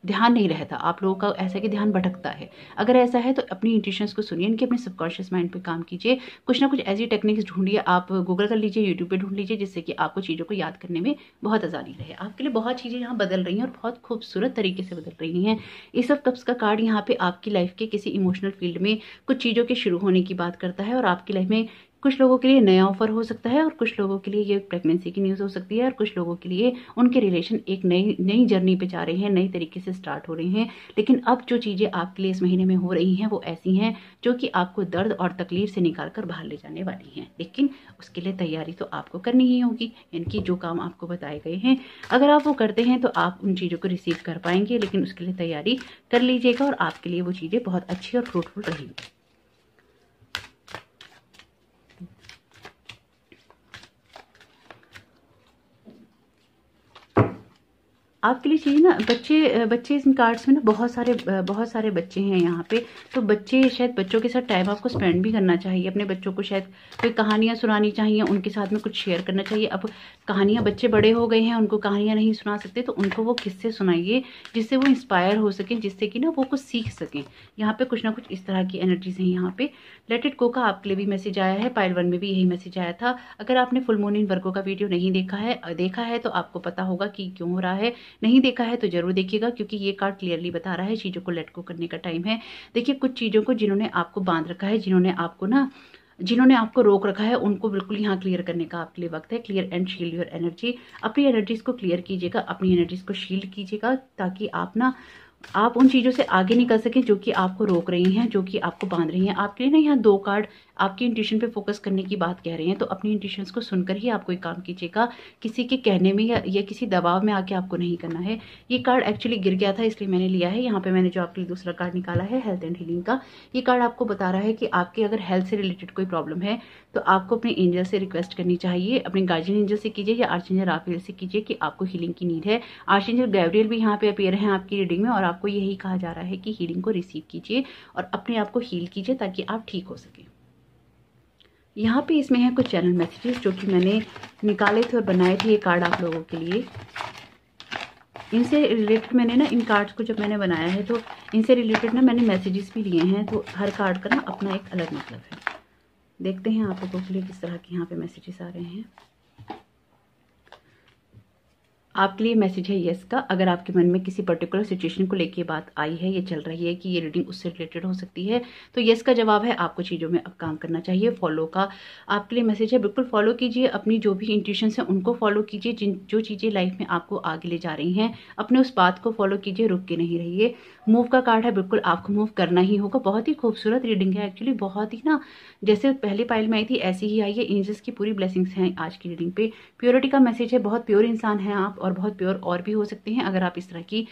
ध्यान नहीं रहता आप लोगों का ऐसा कि ध्यान भटकता है अगर ऐसा है तो अपनी इंट्यूशंस को सुनिए इनके अपने सबकॉन्शियस माइंड पे काम कीजिए कुछ ना कुछ ऐसी टेक्निक्स ढूंढिए आप गूगल कर लीजिए यूट्यूब पे ढूंढ लीजिए जिससे कि आपको चीज़ों को याद करने में बहुत आसानी रहे आपके लिए बहुत चीज़ें यहाँ बदल रही हैं और बहुत खूबसूरत तरीके से बदल रही हैं इस ऑफ कप्स का कार्ड यहाँ पर आपकी लाइफ के किसी इमोशनल फील्ड में कुछ चीज़ों के शुरू होने की बात करता है और आपकी लाइफ में कुछ लोगों के लिए नया ऑफर हो सकता है और कुछ लोगों के लिए ये प्रेगनेंसी की न्यूज़ हो सकती है और कुछ लोगों के लिए उनके रिलेशन एक नई नई जर्नी पे जा रहे हैं नई तरीके से स्टार्ट हो रहे हैं लेकिन अब जो चीज़ें आपके लिए इस महीने में हो रही हैं वो ऐसी हैं जो कि आपको दर्द और तकलीफ से निकाल कर बाहर ले जाने वाली हैं लेकिन उसके लिए तैयारी तो आपको करनी ही होगी यानी कि जो काम आपको बताए गए हैं अगर आप वो करते हैं तो आप उन चीज़ों को रिसीव कर पाएंगे लेकिन उसके लिए तैयारी कर लीजिएगा और आपके लिए वो चीज़ें बहुत अच्छी और फ्रूटफुल रहेंगी आपके लिए चाहिए ना बच्चे बच्चे इन कार्ड्स में ना बहुत सारे बहुत सारे बच्चे हैं यहाँ पे तो बच्चे शायद बच्चों के साथ टाइम आपको स्पेंड भी करना चाहिए अपने बच्चों को शायद कोई कहानियाँ सुनानी चाहिए उनके साथ में कुछ शेयर करना चाहिए अब कहानियाँ बच्चे बड़े हो गए हैं उनको कहानियाँ नहीं सुना सकते तो उनको वो किससे सुनाइए जिससे वो इंस्पायर हो सकें जिससे कि ना वो कुछ सीख सकें यहाँ पर कुछ ना कुछ इस तरह की एनर्जीज हैं यहाँ पर लेट इट का आपके लिए भी मैसेज आया है पायल वन में भी यही मैसेज आया था अगर आपने फुल इन वर्गों का वीडियो नहीं देखा है देखा है तो आपको पता होगा कि क्यों हो रहा है नहीं देखा है तो ज़रूर देखिएगा क्योंकि ये कार्ड क्लियरली बता रहा है चीज़ों को लेट को करने का टाइम है देखिए कुछ चीज़ों को जिन्होंने आपको बांध रखा है जिन्होंने आपको ना जिन्होंने आपको रोक रखा है उनको बिल्कुल यहाँ क्लियर करने का आपके लिए वक्त है clear and shield your energy अपनी एनर्जीज को क्लियर कीजिएगा अपनी एनर्जीज को शील्ड कीजिएगा ताकि आप ना आप उन चीज़ों से आगे निकल सकें जो कि आपको रोक रही हैं जो कि आपको बांध रही हैं आपके लिए ना यहाँ दो कार्ड आपकी इंट्यूशन पे फोकस करने की बात कह रहे हैं तो अपनी इंट्यूशंस को सुनकर ही आप कोई काम कीजिएगा किसी के कहने में या, या किसी दबाव में आके आपको नहीं करना है ये कार्ड एक्चुअली गिर गया था इसलिए मैंने लिया है यहाँ पर मैंने जो आपके लिए दूसरा कार्ड निकाला है हेल्थ एंड हीलिंग का ये कार्ड आपको बता रहा है कि आपके अगर हेल्थ से रिलेटेड कोई प्रॉब्लम है तो आपको अपने एंजल से रिक्वेस्ट करनी चाहिए अपने गार्जियन एंजल से कीजिए या आर्च एंजल राफेल से कीजिए कि आपको हीलिंग की नीड है आर्च एंजल भी यहाँ पे अपेयर हैं आपकी रीडिंग में और आपको यही कहा जा रहा है कि हीलिंग को रिसीव कीजिए और अपने आप को हील कीजिए ताकि आप ठीक हो सकें यहाँ पे इसमें है कुछ चैनल मैसेजेस जो कि मैंने निकाले थे और बनाए थे ये कार्ड आप लोगों के लिए इनसे रिलेटेड मैंने ना इन कार्ड्स को जब मैंने बनाया है तो इनसे रिलेटेड ना मैंने मैसेजेस भी लिए हैं तो हर कार्ड का ना अपना एक अलग मतलब है देखते हैं आप लोगों के लिए किस तरह के यहाँ पे मैसेजेस आ रहे हैं आपके लिए मैसेज है येस का अगर आपके मन में किसी पर्टिकुलर सिचुएशन को लेकर बात आई है ये चल रही है कि ये रीडिंग उससे रिलेटेड हो सकती है तो येस का जवाब है आपको चीज़ों में अब काम करना चाहिए फॉलो का आपके लिए मैसेज है बिल्कुल फॉलो कीजिए अपनी जो भी इंट्यूशन है उनको फॉलो कीजिए जिन जो चीज़ें लाइफ में आपको आगे ले जा रही हैं अपने उस बात को फॉलो कीजिए रुक के नहीं रहिए मूव का कार्ड है बिल्कुल आपको मूव करना ही होगा बहुत ही खूबसूरत रीडिंग है एक्चुअली बहुत ही ना जैसे पहले पाइल में आई थी ऐसी ही आई है एंजल्स की पूरी ब्लेसिंग्स हैं आज की रीडिंग पे प्योरिटी का मैसेज है बहुत प्योर इंसान हैं आप और बहुत प्योर और भी हो सकते हैं अगर आप इस तरह की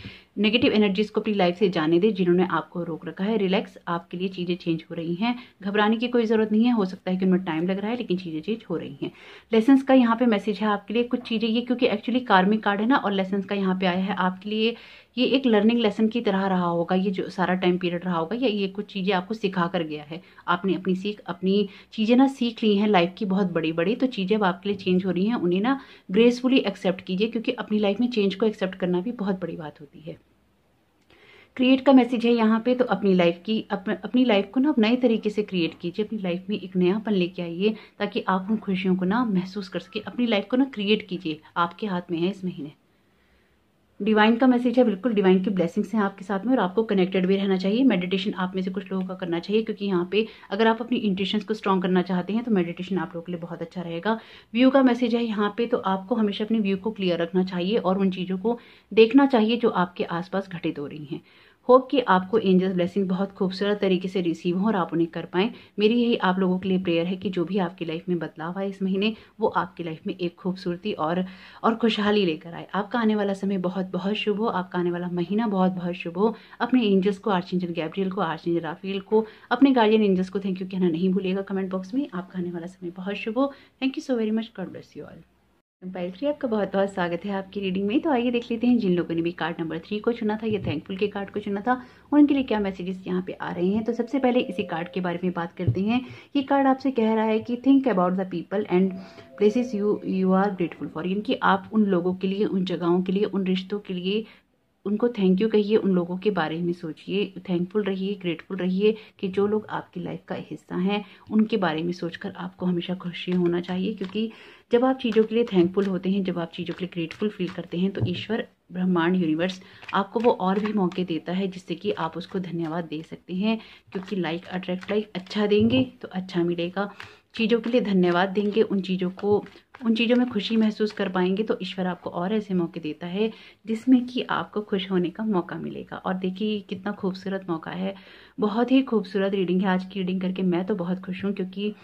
नेगेटिव एनर्जीज को अपनी लाइफ से जाने दें जिन्होंने आपको रोक रखा है रिलैक्स आपके लिए चीज़ें चेंज हो रही हैं घबराने की कोई ज़रूरत नहीं है हो सकता है कि उनमें टाइम लग रहा है लेकिन चीज़ें चेंज हो रही हैं लेसन्स का यहाँ पे मैसेज है आपके लिए कुछ चीज़ें ये क्योंकि एक्चुअली कार्मिक कार्ड है ना और लेसन्स का यहाँ पे आया है आपके लिए ये एक लर्निंग लेसन की तरह रहा होगा ये जो सारा टाइम पीरियड रहा होगा या ये कुछ चीज़ें आपको सिखा कर गया है आपने अपनी सीख अपनी चीज़ें ना सीख ली हैं लाइफ की बहुत बड़ी बड़ी तो चीज़ें अब आपके लिए चेंज हो रही हैं उन्हें ना ग्रेसफुली एक्सेप्ट कीजिए क्योंकि अपनी लाइफ में चेंज को एक्सेप्ट करना भी बहुत बड़ी बात होती है क्रिएट का मैसेज है यहाँ पे तो अपनी लाइफ की अप, अपनी लाइफ को ना आप नए तरीके से क्रिएट कीजिए अपनी लाइफ में एक नयापन लेके आइए ताकि आप उन खुशियों को ना महसूस कर सके अपनी लाइफ को ना क्रिएट कीजिए आपके हाथ में है इस महीने डिवाइन का मैसेज है बिल्कुल डिवाइन की ब्लेसिंग्स हैं आपके साथ में और आपको कनेक्टेड भी रहना चाहिए मेडिटेशन आप में से कुछ लोगों का करना चाहिए क्योंकि यहाँ पे अगर आप अपनी इंटेंशंस को स्ट्रॉन्ग करना चाहते हैं तो मेडिटेशन आप लोगों के लिए बहुत अच्छा रहेगा व्यू का मैसेज है यहाँ पे तो आपको हमेशा अपने व्यू को क्लियर रखना चाहिए और उन चीज़ों को देखना चाहिए जो आपके आसपास घटित हो रही हैं होप कि आपको एंजल्स ब्लेसिंग बहुत खूबसूरत तरीके से रिसीव हो और आप उन्हें कर पाएं मेरी यही आप लोगों के लिए प्रेयर है कि जो भी आपकी लाइफ में बदलाव आए इस महीने वो आपकी लाइफ में एक खूबसूरती और और खुशहाली लेकर आए आपका आने वाला समय बहुत बहुत शुभ हो आपका आने वाला महीना बहुत बहुत शुभ हो अपने एंजल्स को एंजल गैब्रियल को एंजल राफेल को अपने गार्जियन एंजल्स को थैंक यू कहना नहीं भूलिएगा कमेंट बॉक्स में आपका आने वाला समय बहुत शुभ हो thank you so very much God bless you all Payal three आपका बहुत बहुत स्वागत है आपकी रीडिंग में तो आइए देख लेते हैं जिन लोगों ने भी कार्ड नंबर थ्री को चुना था या थैंकफुल के कार्ड को चुना था उनके लिए क्या मैसेजेस यहाँ पे आ रहे हैं तो सबसे पहले इसी कार्ड के बारे में बात करते हैं ये कार्ड आपसे कह रहा है कि think about the people and places you you are grateful for यानी कि आप उन लोगों के लिए उन जगहों के लिए उन रिश्तों के लिए उनको थैंक यू कहिए उन लोगों के बारे में सोचिए थैंकफुल रहिए ग्रेटफुल रहिए कि जो लोग आपकी लाइफ का हिस्सा हैं उनके बारे में सोचकर आपको हमेशा खुशी होना चाहिए क्योंकि जब आप चीज़ों के लिए थैंकफुल होते हैं जब आप चीज़ों के लिए ग्रेटफुल फील करते हैं तो ईश्वर ब्रह्मांड यूनिवर्स आपको वो और भी मौके देता है जिससे कि आप उसको धन्यवाद दे सकते हैं क्योंकि लाइक अट्रैक्ट लाइक अच्छा देंगे तो अच्छा मिलेगा चीज़ों के लिए धन्यवाद देंगे उन चीज़ों को उन चीज़ों में खुशी महसूस कर पाएंगे तो ईश्वर आपको और ऐसे मौके देता है जिसमें कि आपको खुश होने का मौका मिलेगा और देखिए कितना खूबसूरत मौका है बहुत ही खूबसूरत रीडिंग है आज की रीडिंग करके मैं तो बहुत खुश हूँ क्योंकि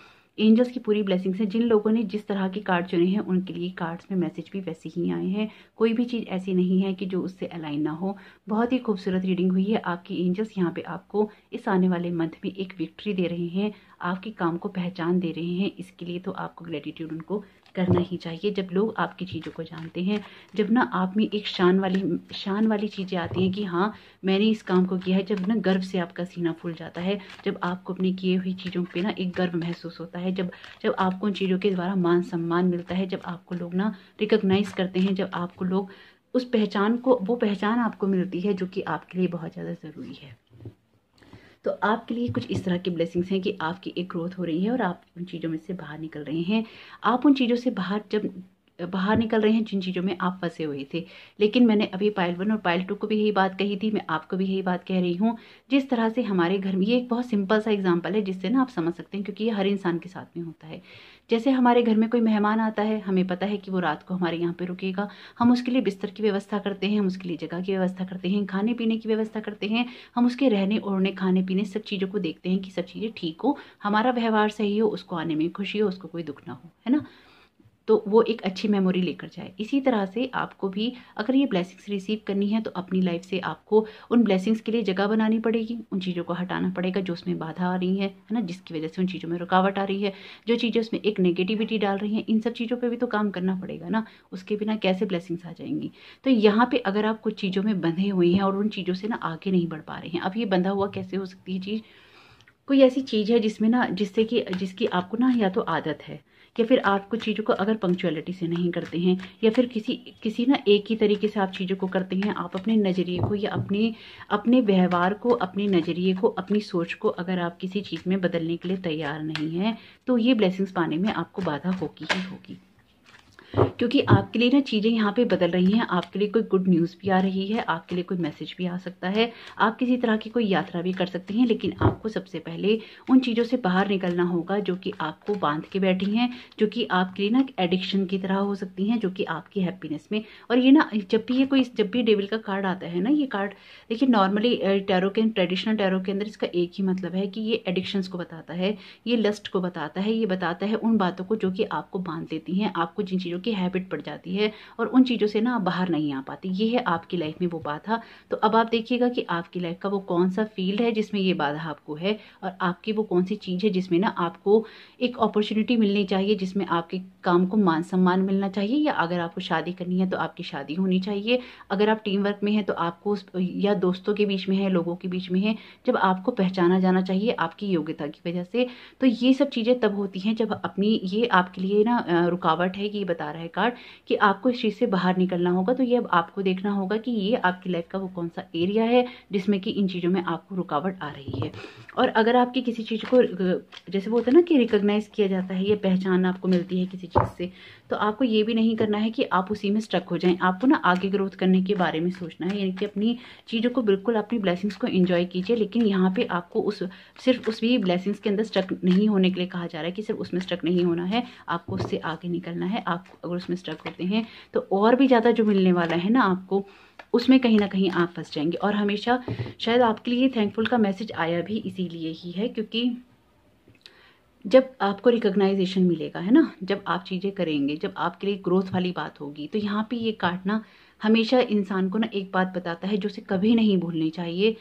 एंजल्स की पूरी ब्लेसिंग्स हैं जिन लोगों ने जिस तरह के कार्ड चुने हैं उनके लिए कार्ड्स में मैसेज भी वैसे ही आए हैं कोई भी चीज़ ऐसी नहीं है कि जो उससे अलाइन ना हो बहुत ही खूबसूरत रीडिंग हुई है आपकी एंजल्स यहाँ पे आपको इस आने वाले मंथ में एक विक्ट्री दे रहे हैं आपके काम को पहचान दे रहे हैं इसके लिए तो आपको ग्रेटिट्यूड उनको करना ही चाहिए जब लोग आपकी चीज़ों को जानते हैं जब ना आप में एक शान वाली शान वाली चीज़ें आती हैं कि हाँ मैंने इस काम को किया है जब ना गर्व से आपका सीना फूल जाता है जब आपको अपने किए हुई चीज़ों पर ना एक गर्व महसूस होता है जब जब आपको उन चीज़ों के द्वारा मान सम्मान मिलता है जब आपको लोग ना रिकोगनाइज करते हैं जब आपको लोग उस पहचान को वो पहचान आपको मिलती है जो कि आपके लिए बहुत ज़्यादा ज़रूरी है तो आपके लिए कुछ इस तरह की ब्लेसिंग्स हैं कि आपकी एक ग्रोथ हो रही है और आप उन चीज़ों में से बाहर निकल रहे हैं आप उन चीज़ों से बाहर जब बाहर निकल रहे हैं जिन चीज़ों में आप फंसे हुए थे लेकिन मैंने अभी पायल वन और पायल टू को भी यही बात कही थी मैं आपको भी यही बात कह रही हूँ जिस तरह से हमारे घर में ये एक बहुत सिंपल सा एग्जाम्पल है जिससे ना आप समझ सकते हैं क्योंकि ये हर इंसान के साथ में होता है जैसे हमारे घर में कोई मेहमान आता है हमें पता है कि वो रात को हमारे यहाँ पर रुकेगा हम उसके लिए बिस्तर की व्यवस्था करते हैं हम उसके लिए जगह की व्यवस्था करते हैं खाने पीने की व्यवस्था करते हैं हम उसके रहने ओढ़ने खाने पीने सब चीज़ों को देखते हैं कि सब चीज़ें ठीक हो हमारा व्यवहार सही हो उसको आने में खुशी हो उसको कोई दुख ना हो है ना तो वो एक अच्छी मेमोरी लेकर जाए इसी तरह से आपको भी अगर ये ब्लेसिंग्स रिसीव करनी है तो अपनी लाइफ से आपको उन ब्लेसिंग्स के लिए जगह बनानी पड़ेगी उन चीज़ों को हटाना पड़ेगा जो उसमें बाधा आ रही है है ना जिसकी वजह से उन चीज़ों में रुकावट आ रही है जो चीज़ें उसमें एक नेगेटिविटी डाल रही हैं इन सब चीज़ों पर भी तो काम करना पड़ेगा ना उसके बिना कैसे ब्लैसिंग्स आ जाएंगी तो यहाँ पर अगर आप कुछ चीज़ों में बंधे हुए हैं और उन चीज़ों से ना आगे नहीं बढ़ पा रहे हैं अब ये बंधा हुआ कैसे हो सकती है चीज़ कोई ऐसी चीज़ है जिसमें ना जिससे कि जिसकी आपको ना या तो आदत है या फिर आप कुछ चीज़ों को अगर पंक्चुअलिटी से नहीं करते हैं या फिर किसी किसी ना एक ही तरीके से आप चीज़ों को करते हैं आप अपने नज़रिए को या अपने अपने व्यवहार को अपने नज़रिए को अपनी सोच को अगर आप किसी चीज़ में बदलने के लिए तैयार नहीं हैं तो ये ब्लेसिंग्स पाने में आपको बाधा होगी ही होगी क्योंकि आपके लिए ना चीज़ें यहाँ पे बदल रही हैं आपके लिए कोई गुड न्यूज़ भी आ रही है आपके लिए कोई मैसेज भी आ सकता है आप किसी तरह की कोई यात्रा भी कर सकते हैं लेकिन आपको सबसे पहले उन चीज़ों से बाहर निकलना होगा जो कि आपको बांध के बैठी हैं जो कि आपके लिए ना एडिक्शन की तरह हो सकती हैं जो कि आपकी हैप्पीनेस में और ये ना जब भी ये कोई जब भी डेविल का कार्ड आता है ना ये कार्ड देखिए नॉर्मली टैरो के ट्रेडिशनल टैरो के अंदर इसका एक ही मतलब है कि ये एडिक्शंस को बताता है ये लस्ट को बताता है ये बताता है उन बातों को जो कि आपको बांध देती हैं आपको जिन चीज़ों की हैबिट पड़ जाती है और उन चीज़ों से ना आप बाहर नहीं आ पाते ये है आपकी लाइफ में वो बाधा तो अब आप देखिएगा कि आपकी लाइफ का वो कौन सा फील्ड है जिसमें ये बाधा आपको है और आपकी वो कौन सी चीज़ है जिसमें ना आपको एक अपॉर्चुनिटी मिलनी चाहिए जिसमें आपके काम को मान सम्मान मिलना चाहिए या अगर आपको शादी करनी है तो आपकी शादी होनी चाहिए अगर आप टीम वर्क में हैं तो आपको या दोस्तों के बीच में है लोगों के बीच में है जब आपको पहचाना जाना चाहिए आपकी योग्यता की वजह से तो ये सब चीज़ें तब होती हैं जब अपनी ये आपके लिए ना रुकावट है ये बता रहा है कार्ड कि आपको इस चीज़ से बाहर निकलना होगा तो ये अब आपको देखना होगा कि ये आपकी लाइफ का वो कौन सा एरिया है जिसमें कि इन चीज़ों में आपको रुकावट आ रही है और अगर आपकी किसी चीज़ को जैसे वो होता है ना कि रिकोगनाइज़ किया जाता है या पहचान आपको मिलती है किसी चीज़ से तो आपको ये भी नहीं करना है कि आप उसी में स्ट्रक हो जाएं आपको ना आगे ग्रोथ करने के बारे में सोचना है यानी कि अपनी चीज़ों को बिल्कुल अपनी ब्लेसिंग्स को इन्जॉय कीजिए लेकिन यहाँ पे आपको उस सिर्फ उस भी ब्लेसिंग्स के अंदर स्ट्रक नहीं होने के लिए कहा जा रहा है कि सिर्फ उसमें स्ट्रक नहीं होना है आपको उससे आगे निकलना है आप अगर उसमें स्ट्रक होते हैं तो और भी ज़्यादा जो मिलने वाला है ना आपको उसमें कहीं ना कहीं आप फंस जाएंगे और हमेशा शायद आपके लिए थैंकफुल का मैसेज आया भी इसीलिए ही है क्योंकि जब आपको रिकॉग्नाइजेशन मिलेगा है ना जब आप चीज़ें करेंगे जब आपके लिए ग्रोथ वाली बात होगी तो यहाँ पे ये काटना हमेशा इंसान को ना एक बात बताता है जो उसे कभी नहीं भूलनी चाहिए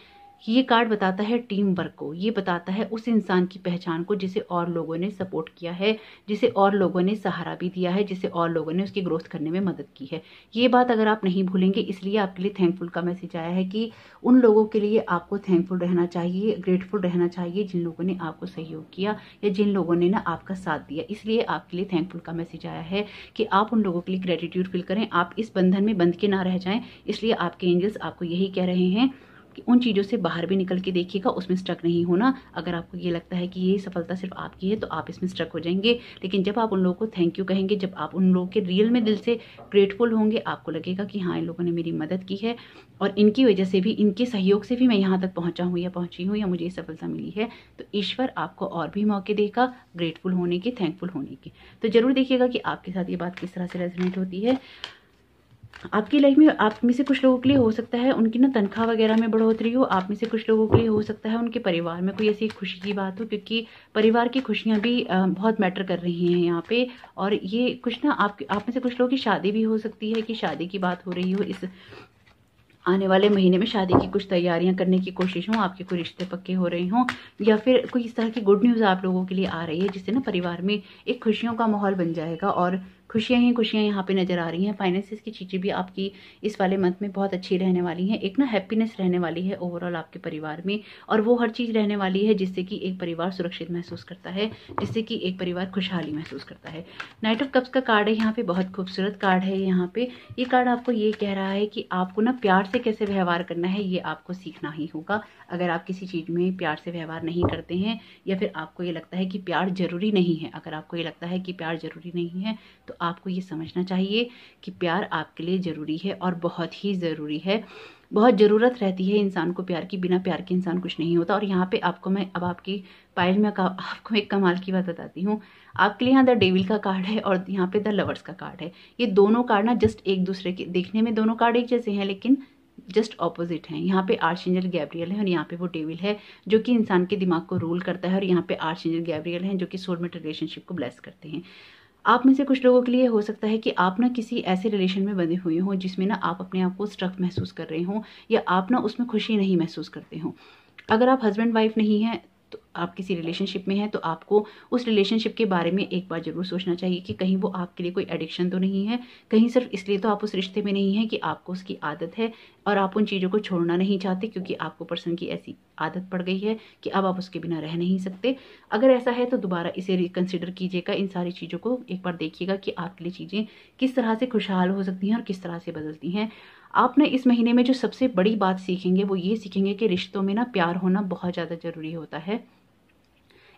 ये कार्ड बताता है टीम वर्क को ये बताता है उस इंसान की पहचान को जिसे और लोगों ने सपोर्ट किया है जिसे और लोगों ने सहारा भी दिया है जिसे और लोगों ने उसकी ग्रोथ करने में मदद की है ये बात अगर आप नहीं भूलेंगे इसलिए आपके लिए थैंकफुल का मैसेज आया है कि उन लोगों के लिए आपको थैंकफुल रहना चाहिए ग्रेटफुल रहना चाहिए जिन लोगों ने आपको सहयोग किया या जिन लोगों ने ना आपका साथ दिया इसलिए आपके लिए थैंकफुल का मैसेज आया है कि आप उन लोगों के लिए ग्रेटिट्यूड फील करें आप इस बंधन में बंध के ना रह जाएं इसलिए आपके एंजल्स आपको यही कह रहे हैं कि उन चीज़ों से बाहर भी निकल के देखिएगा उसमें स्ट्रक नहीं होना अगर आपको ये लगता है कि ये सफलता सिर्फ आपकी है तो आप इसमें स्ट्रक हो जाएंगे लेकिन जब आप उन लोगों को थैंक यू कहेंगे जब आप उन लोगों के रियल में दिल से ग्रेटफुल होंगे आपको लगेगा कि हाँ इन लोगों ने मेरी मदद की है और इनकी वजह से भी इनके सहयोग से भी मैं यहाँ तक पहुँचा हूँ या पहुँची हूँ या मुझे ये सफलता मिली है तो ईश्वर आपको और भी मौके देगा ग्रेटफुल होने के थैंकफुल होने के तो ज़रूर देखिएगा कि आपके साथ ये बात किस तरह से रेजोनेट होती है आपकी लाइफ में आप में से कुछ लोगों के लिए हो सकता है उनकी ना तनख्वाह वगैरह में बढ़ोतरी हो आप में से कुछ लोगों के लिए हो सकता है उनके परिवार में कोई ऐसी खुशी की बात हो क्योंकि परिवार की खुशियाँ भी बहुत मैटर कर रही हैं यहाँ पे और ये कुछ ना आप आप में से कुछ लोगों की शादी भी हो सकती है कि शादी की बात हो रही हो इस आने वाले महीने में शादी की कुछ तैयारियां करने की कोशिश हो आपके कोई रिश्ते पक्के हो रहे हों या फिर कोई इस तरह की गुड न्यूज़ आप लोगों के लिए आ रही है जिससे ना परिवार में एक खुशियों का माहौल बन जाएगा और खुशियाँ ही खुशियाँ यहाँ पे नज़र आ रही हैं फाइनेंसिस की चीज़ें भी आपकी इस वाले मंथ में बहुत अच्छी रहने वाली हैं एक ना हैप्पीनेस रहने वाली है ओवरऑल आपके परिवार में और वो हर चीज़ रहने वाली है जिससे कि एक परिवार सुरक्षित महसूस करता है जिससे कि एक परिवार खुशहाली महसूस करता है नाइट ऑफ कप्स का कार्ड है यहाँ पे बहुत खूबसूरत कार्ड है यहाँ पे ये कार्ड आपको ये कह रहा है कि आपको ना प्यार से कैसे व्यवहार करना है ये आपको सीखना ही होगा अगर आप किसी चीज़ में प्यार से व्यवहार नहीं करते हैं या फिर आपको ये लगता है कि प्यार ज़रूरी नहीं है अगर आपको ये लगता है कि प्यार ज़रूरी नहीं है तो आपको ये समझना चाहिए कि प्यार आपके लिए ज़रूरी है और बहुत ही ज़रूरी है बहुत ज़रूरत रहती है इंसान को प्यार की बिना प्यार के इंसान कुछ नहीं होता और यहाँ पे आपको मैं अब आपकी पायल में आपको एक कमाल की बात बताती हूँ आपके लिए यहाँ द डेविल का कार्ड है और यहाँ पे द लवर्स का कार्ड है ये दोनों कार्ड ना जस्ट एक दूसरे के देखने में दोनों कार्ड एक जैसे हैं लेकिन जस्ट ऑपोजिट हैं यहाँ पे एंजल गैब्रियल है और यहाँ पे वो डेविल है जो कि इंसान के दिमाग को रूल करता है और यहाँ पे एंजल गैब्रियल हैं जो कि सोलमेट रिलेशनशिप को ब्लेस करते हैं आप में से कुछ लोगों के लिए हो सकता है कि आप ना किसी ऐसे रिलेशन में बंधे हुए हों जिसमें ना आप अपने आप को स्ट्रक महसूस कर रहे हों या आप ना उसमें खुशी नहीं महसूस करते हों अगर आप हस्बैंड वाइफ नहीं हैं तो आप किसी रिलेशनशिप में हैं तो आपको उस रिलेशनशिप के बारे में एक बार ज़रूर सोचना चाहिए कि कहीं वो आपके लिए कोई एडिक्शन तो नहीं है कहीं सिर्फ इसलिए तो आप उस रिश्ते में नहीं हैं कि आपको उसकी आदत है और आप उन चीज़ों को छोड़ना नहीं चाहते क्योंकि आपको पर्सन की ऐसी आदत पड़ गई है कि अब आप उसके बिना रह नहीं सकते अगर ऐसा है तो दोबारा इसे रिकन्सिडर कीजिएगा इन सारी चीज़ों को एक बार देखिएगा कि आपके लिए चीज़ें किस तरह से खुशहाल हो सकती हैं और किस तरह से बदलती हैं आप ना इस महीने में जो सबसे बड़ी बात सीखेंगे वो ये सीखेंगे कि रिश्तों में ना प्यार होना बहुत ज़्यादा ज़रूरी होता है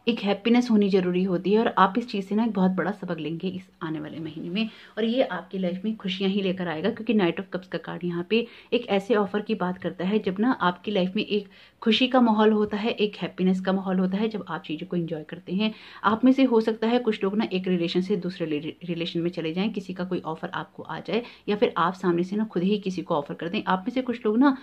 एक हैप्पीनेस होनी ज़रूरी होती है और आप इस चीज़ से ना एक बहुत बड़ा सबक लेंगे इस आने वाले महीने में और ये आपकी लाइफ में खुशियाँ ही लेकर आएगा क्योंकि नाइट ऑफ कप्स का कार्ड यहाँ पे एक ऐसे ऑफर की बात करता है जब ना आपकी लाइफ में एक खुशी का माहौल होता है एक हैप्पीनेस का माहौल होता है जब आप चीज़ों को इन्जॉय करते हैं आप में से हो सकता है कुछ लोग ना एक रिलेशन से दूसरे रिलेशन में चले जाएँ किसी का कोई ऑफर आपको आ जाए या फिर आप सामने से ना खुद ही किसी को ऑफर कर दें आप में से कुछ लोग ना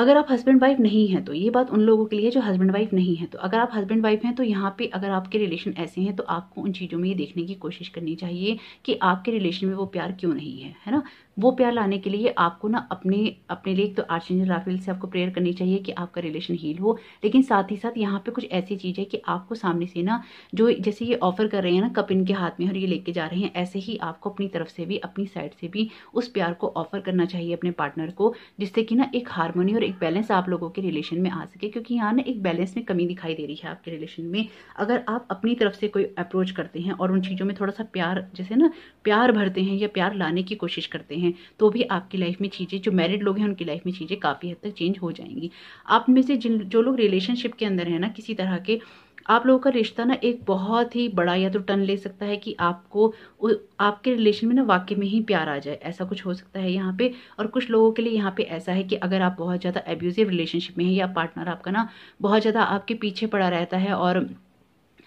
अगर आप हस्बैंड वाइफ नहीं हैं तो ये बात उन लोगों के लिए जो हस्बैंड वाइफ नहीं है तो अगर आप हस्बैंड वाइफ हैं तो यहाँ पे अगर आपके रिलेशन ऐसे हैं तो आपको उन चीज़ों में ये देखने की कोशिश करनी चाहिए कि आपके रिलेशन में वो प्यार क्यों नहीं है है ना वो प्यार लाने के लिए आपको ना अपने अपने लिए तो आर्चेंजल राफेल से आपको प्रेयर करनी चाहिए कि आपका रिलेशन हील हो लेकिन साथ ही साथ यहाँ पे कुछ ऐसी चीज़ है कि आपको सामने से ना जो जैसे ये ऑफर कर रहे हैं ना कप इनके हाथ में और ये लेके जा रहे हैं ऐसे ही आपको अपनी तरफ से भी अपनी साइड से भी उस प्यार को ऑफर करना चाहिए अपने पार्टनर को जिससे कि ना एक हारमोनी और एक बैलेंस आप लोगों के रिलेशन में आ सके क्योंकि यहाँ ना एक बैलेंस में कमी दिखाई दे रही है आपके रिलेशन में अगर आप अपनी तरफ से कोई अप्रोच करते हैं और उन चीज़ों में थोड़ा सा प्यार जैसे ना प्यार भरते हैं या प्यार लाने की कोशिश करते हैं हैं तो भी आपकी लाइफ में चीज़ें जो मैरिड लोग हैं उनकी लाइफ में चीज़ें काफ़ी हद तक चेंज हो जाएंगी आप में से जिन जो लोग रिलेशनशिप के अंदर हैं ना किसी तरह के आप लोगों का रिश्ता ना एक बहुत ही बड़ा या तो टर्न ले सकता है कि आपको आपके रिलेशन में ना वाक्य में ही प्यार आ जाए ऐसा कुछ हो सकता है यहाँ पे और कुछ लोगों के लिए यहाँ पे ऐसा है कि अगर आप बहुत ज़्यादा एब्यूज़िव रिलेशनशिप में हैं या पार्टनर आपका ना बहुत ज़्यादा आपके पीछे पड़ा रहता है और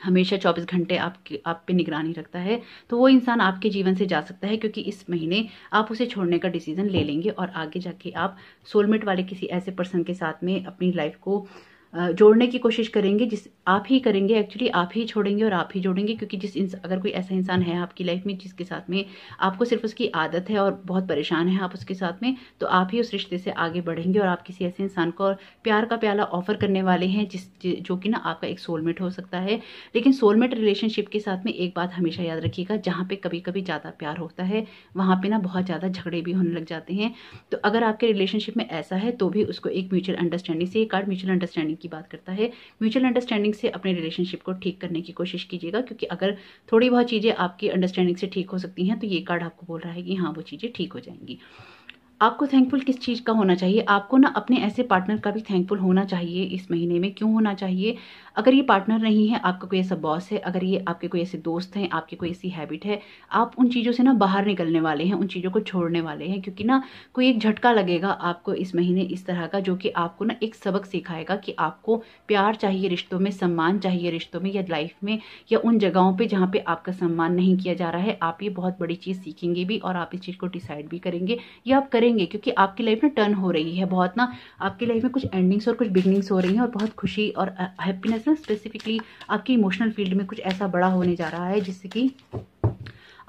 हमेशा 24 घंटे आपके आप पे निगरानी रखता है तो वो इंसान आपके जीवन से जा सकता है क्योंकि इस महीने आप उसे छोड़ने का डिसीजन ले लेंगे और आगे जाके आप सोलमेट वाले किसी ऐसे पर्सन के साथ में अपनी लाइफ को जोड़ने की कोशिश करेंगे जिस आप ही करेंगे एक्चुअली आप ही छोड़ेंगे और आप ही जोड़ेंगे क्योंकि जिस इंस, अगर कोई ऐसा इंसान है आपकी लाइफ में जिसके साथ में आपको सिर्फ उसकी आदत है और बहुत परेशान है आप उसके साथ में तो आप ही उस रिश्ते से आगे बढ़ेंगे और आप किसी ऐसे इंसान को प्यार का प्याला ऑफर करने वाले हैं जिस जो कि ना आपका एक सोलमेट हो सकता है लेकिन सोलमेट रिलेशनशिप के साथ में एक बात हमेशा याद रखिएगा जहाँ पर कभी कभी ज़्यादा प्यार होता है वहाँ पर ना बहुत ज़्यादा झगड़े भी होने लग जाते हैं तो अगर आपके रिलेशनशिप में ऐसा है तो भी उसको एक म्यूचुअल अंडरस्टैंडिंग से एक कार्ड म्यूचुअल अंडरस्टैंडिंग की बात करता है म्यूचुअल अंडरस्टैंडिंग से अपने रिलेशनशिप को ठीक करने की कोशिश कीजिएगा क्योंकि अगर थोड़ी बहुत चीज़ें आपकी अंडरस्टैंडिंग से ठीक हो सकती हैं तो ये कार्ड आपको बोल रहा है कि हाँ वो चीज़ें ठीक हो जाएंगी आपको थैंकफुल किस चीज़ का होना चाहिए आपको ना अपने ऐसे पार्टनर का भी थैंकफुल होना चाहिए इस महीने में क्यों होना चाहिए अगर ये पार्टनर नहीं है आपका कोई ऐसा बॉस है अगर ये आपके कोई ऐसे दोस्त हैं आपकी कोई ऐसी हैबिट है आप उन चीज़ों से ना बाहर निकलने वाले हैं उन चीज़ों को छोड़ने वाले हैं क्योंकि ना कोई एक झटका लगेगा आपको इस महीने इस तरह का जो कि आपको ना एक सबक सिखाएगा कि आपको प्यार चाहिए रिश्तों में सम्मान चाहिए रिश्तों में या लाइफ में या उन जगहों पर जहाँ पर आपका सम्मान नहीं किया जा रहा है आप ये बहुत बड़ी चीज़ सीखेंगे भी और आप इस चीज़ को डिसाइड भी करेंगे या आप करेंगे क्योंकि आपकी लाइफ ना टर्न हो रही है बहुत ना आपकी लाइफ में कुछ एंडिंग्स और कुछ बिगनिंग्स हो रही हैं और बहुत खुशी और हैप्पीनेस एज स्पेसिफिकली आपकी इमोशनल फील्ड में कुछ ऐसा बड़ा होने जा रहा है जिससे कि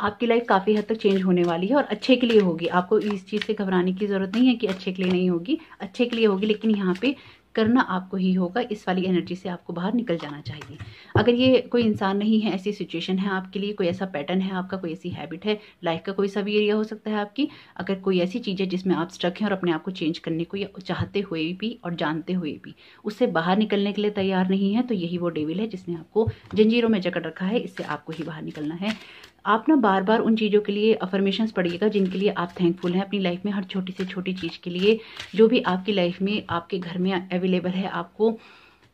आपकी लाइफ काफ़ी हद तक चेंज होने वाली है और अच्छे के लिए होगी आपको इस चीज़ से घबराने की ज़रूरत नहीं है कि अच्छे के लिए नहीं होगी अच्छे के लिए होगी लेकिन यहाँ पे करना आपको ही होगा इस वाली एनर्जी से आपको बाहर निकल जाना चाहिए अगर ये कोई इंसान नहीं है ऐसी सिचुएशन है आपके लिए कोई ऐसा पैटर्न है आपका कोई ऐसी हैबिट है लाइफ का कोई सा भी एरिया हो सकता है आपकी अगर कोई ऐसी चीज़ है जिसमें आप स्ट्रक हैं और अपने आप को चेंज करने को या चाहते हुए भी और जानते हुए भी उससे बाहर निकलने के लिए तैयार नहीं है तो यही वो डेविल है जिसने आपको जंजीरों में जकड़ रखा है इससे आपको ही बाहर निकलना है आप ना बार बार उन चीज़ों के लिए अफर्मेशंस पढ़िएगा जिनके लिए आप थैंकफुल हैं अपनी लाइफ में हर छोटी से छोटी चीज़ के लिए जो भी आपकी लाइफ में आपके घर में अवेलेबल है आपको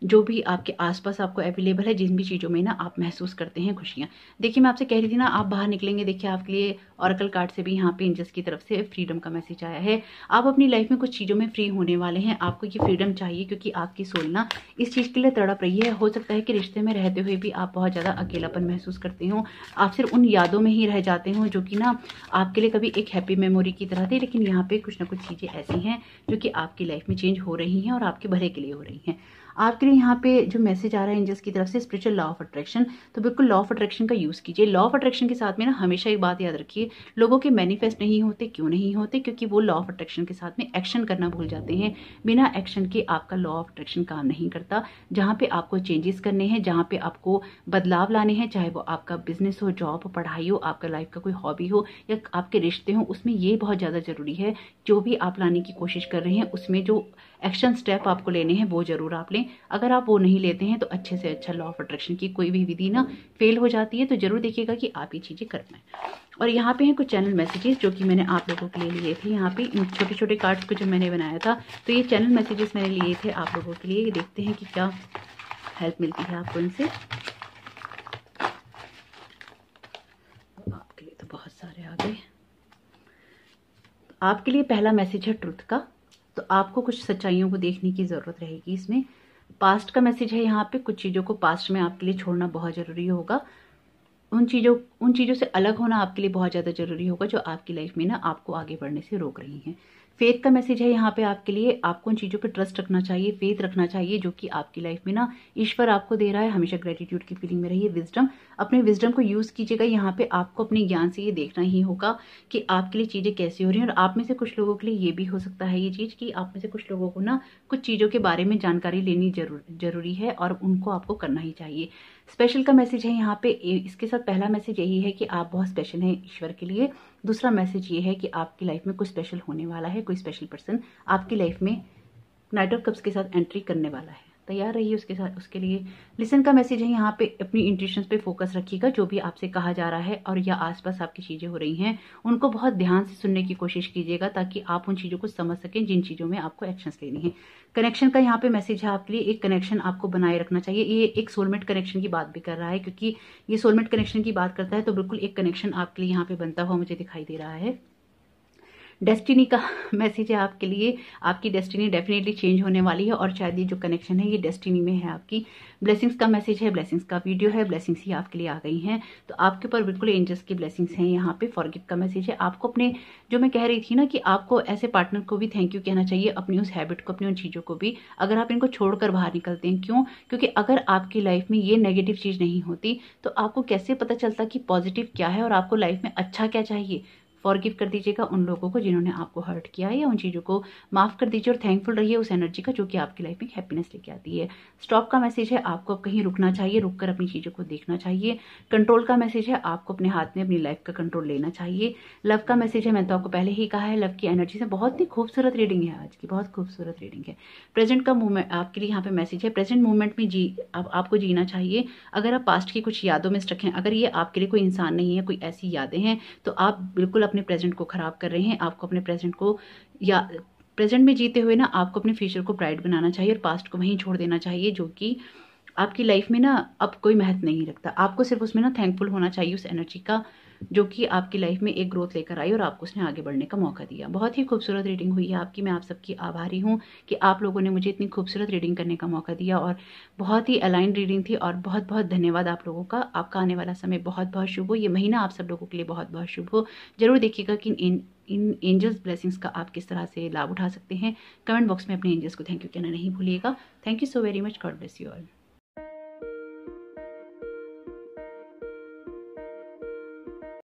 जो भी आपके आसपास आपको अवेलेबल है जिन भी चीज़ों में ना आप महसूस करते हैं खुशियाँ देखिए मैं आपसे कह रही थी ना आप बाहर निकलेंगे देखिए आपके लिए औरकल कार्ड से भी यहाँ पे इंजस की तरफ से फ्रीडम का मैसेज आया है आप अपनी लाइफ में कुछ चीज़ों में फ्री होने वाले हैं आपको ये फ्रीडम चाहिए क्योंकि आपकी सोलना इस चीज़ के लिए तड़प रही है हो सकता है कि रिश्ते में रहते हुए भी आप बहुत ज़्यादा अकेलापन महसूस करते हो आप सिर्फ उन यादों में ही रह जाते हो जो कि ना आपके लिए कभी एक हैप्पी मेमोरी की तरह थी लेकिन यहाँ पे कुछ ना कुछ चीज़ें ऐसी हैं जो कि आपकी लाइफ में चेंज हो रही हैं और आपके भले के लिए हो रही हैं आपके लिए यहाँ पे जो मैसेज आ रहा है एंजल्स की तरफ से स्पिरिचुअल लॉ ऑफ अट्रैक्शन तो बिल्कुल लॉ ऑफ अट्रैक्शन का यूज़ कीजिए लॉ ऑफ अट्रैक्शन के साथ में ना हमेशा एक बात याद रखिए लोगों के मैनिफेस्ट नहीं होते क्यों नहीं होते क्योंकि वो लॉ ऑफ अट्रैक्शन के साथ में एक्शन करना भूल जाते हैं बिना एक्शन के आपका लॉ ऑफ अट्रैक्शन काम नहीं करता जहाँ पे आपको चेंजेस करने हैं जहाँ पे आपको बदलाव लाने हैं चाहे वो आपका बिजनेस हो जॉब हो पढ़ाई हो आपका लाइफ का कोई हॉबी हो या आपके रिश्ते हों उसमें ये बहुत ज़्यादा ज़रूरी है जो भी आप लाने की कोशिश कर रहे हैं उसमें जो एक्शन स्टेप आपको लेने हैं वो ज़रूर आप लें अगर आप वो नहीं लेते हैं तो अच्छे से अच्छा लॉ ऑफ अट्रैक्शन की कोई भी विधि ना फेल हो जाती है तो ज़रूर देखिएगा कि आप ये चीज़ें कर पाएं और यहाँ पे हैं कुछ चैनल मैसेजेस जो कि मैंने आप लोगों के लिए लिए थे यहाँ पे इन छोटे छोटे कार्ड्स को जो मैंने बनाया था तो ये चैनल मैसेजेस मैंने लिए थे आप लोगों के लिए देखते हैं कि क्या हेल्प मिलती है आपको इनसे आपके लिए तो बहुत सारे आ गए आपके लिए पहला मैसेज है ट्रुथ का तो आपको कुछ सच्चाइयों को देखने की ज़रूरत रहेगी इसमें पास्ट का मैसेज है यहाँ पे कुछ चीज़ों को पास्ट में आपके लिए छोड़ना बहुत ज़रूरी होगा उन चीज़ों उन चीज़ों से अलग होना आपके लिए बहुत ज़्यादा ज़रूरी होगा जो आपकी लाइफ में ना आपको आगे बढ़ने से रोक रही हैं फेथ का मैसेज है यहाँ पे आपके लिए आपको उन चीज़ों पे ट्रस्ट रखना चाहिए फेथ रखना चाहिए जो कि आपकी लाइफ में ना ईश्वर आपको दे रहा है हमेशा ग्रेटिट्यूड की फीलिंग में रहिए विजडम अपने विजडम को यूज़ कीजिएगा यहाँ पे आपको अपने ज्ञान से ये देखना ही होगा कि आपके लिए चीज़ें कैसी हो रही हैं और आप में से कुछ लोगों के लिए ये भी हो सकता है ये चीज़ की आप में से कुछ लोगों को ना कुछ चीज़ों के बारे में जानकारी लेनी जरूर जरूरी है और उनको आपको करना ही चाहिए स्पेशल का मैसेज है यहाँ पे इसके साथ पहला मैसेज यही है कि आप बहुत स्पेशल हैं ईश्वर के लिए दूसरा मैसेज ये है कि आपकी लाइफ में कुछ स्पेशल होने वाला है कोई स्पेशल पर्सन आपकी लाइफ में नाइट ऑफ कप्स के साथ एंट्री करने वाला है तैयार रहिए उसके साथ उसके लिए लिसन का मैसेज है यहाँ पे अपनी इंट्यूशन पे फोकस रखिएगा जो भी आपसे कहा जा रहा है और या आसपास आपकी चीज़ें हो रही हैं उनको बहुत ध्यान से सुनने की कोशिश कीजिएगा ताकि आप उन चीज़ों को समझ सकें जिन चीज़ों में आपको एक्शन लेने हैं कनेक्शन का यहाँ पे मैसेज है आपके लिए एक कनेक्शन आपको बनाए रखना चाहिए ये एक सोलमेट कनेक्शन की बात भी कर रहा है क्योंकि ये सोलमेट कनेक्शन की बात करता है तो बिल्कुल एक कनेक्शन आपके लिए यहाँ पे बनता हुआ मुझे दिखाई दे रहा है डेस्टिनी का मैसेज है आपके लिए आपकी डेस्टिनी डेफिनेटली चेंज होने वाली है और शायद ये जो कनेक्शन है ये डेस्टिनी में है आपकी ब्लेसिंग्स का मैसेज है ब्लेसिंग्स का वीडियो है ब्लेसिंग्स ही आपके लिए आ गई हैं तो आपके ऊपर बिल्कुल एंजल्स की ब्लेसिंग्स हैं यहाँ पे फॉरगिव का मैसेज है आपको अपने जो मैं कह रही थी ना कि आपको ऐसे पार्टनर को भी थैंक यू कहना चाहिए अपनी उस हैबिट को अपनी उन चीज़ों को भी अगर आप इनको छोड़कर बाहर निकलते हैं क्यों क्योंकि अगर आपकी लाइफ में ये नेगेटिव चीज़ नहीं होती तो आपको कैसे पता चलता कि पॉजिटिव क्या है और आपको लाइफ में अच्छा क्या चाहिए फॉरगिव कर दीजिएगा उन लोगों को जिन्होंने आपको हर्ट किया है या उन चीज़ों को माफ़ कर दीजिए और थैंकफुल रहिए उस एनर्जी का जो कि आपकी लाइफ में हैप्पीनेस लेके आती है स्टॉप का मैसेज है आपको अब कहीं रुकना चाहिए रुक कर अपनी चीज़ों को देखना चाहिए कंट्रोल का मैसेज है आपको अपने हाथ में अपनी लाइफ का कंट्रोल लेना चाहिए लव का मैसेज है मैंने तो आपको पहले ही कहा है लव की एनर्जी से बहुत ही खूबसूरत रीडिंग है आज की बहुत खूबसूरत रीडिंग है प्रेजेंट का मूवमेंट आपके लिए यहाँ पे मैसेज है प्रेजेंट मूवमेंट में जी आपको जीना चाहिए अगर आप पास्ट की कुछ यादों में स्ट्रक हैं अगर ये आपके लिए कोई इंसान नहीं है कोई ऐसी यादें हैं तो आप बिल्कुल अपने प्रेजेंट को ख़राब कर रहे हैं आपको अपने प्रेजेंट को या प्रेजेंट में जीते हुए ना आपको अपने फ्यूचर को ब्राइट बनाना चाहिए और पास्ट को वहीं छोड़ देना चाहिए जो कि आपकी लाइफ में ना अब कोई महत्व नहीं रखता आपको सिर्फ उसमें ना थैंकफुल होना चाहिए उस एनर्जी का जो कि आपकी लाइफ में एक ग्रोथ लेकर आई और आपको उसने आगे बढ़ने का मौका दिया बहुत ही खूबसूरत रीडिंग हुई है आपकी मैं आप सबकी आभारी हूँ कि आप लोगों ने मुझे इतनी खूबसूरत रीडिंग करने का मौका दिया और बहुत ही अलाइन रीडिंग थी और बहुत बहुत धन्यवाद आप लोगों का आपका आने वाला समय बहुत बहुत शुभ हो ये महीना आप सब लोगों के लिए बहुत बहुत शुभ हो जरूर देखिएगा कि इन इन एंजल्स ब्लेसिंग्स का आप किस तरह से लाभ उठा सकते हैं कमेंट बॉक्स में अपने एंजल्स को थैंक यू कहना नहीं भूलिएगा thank you so very much God bless you all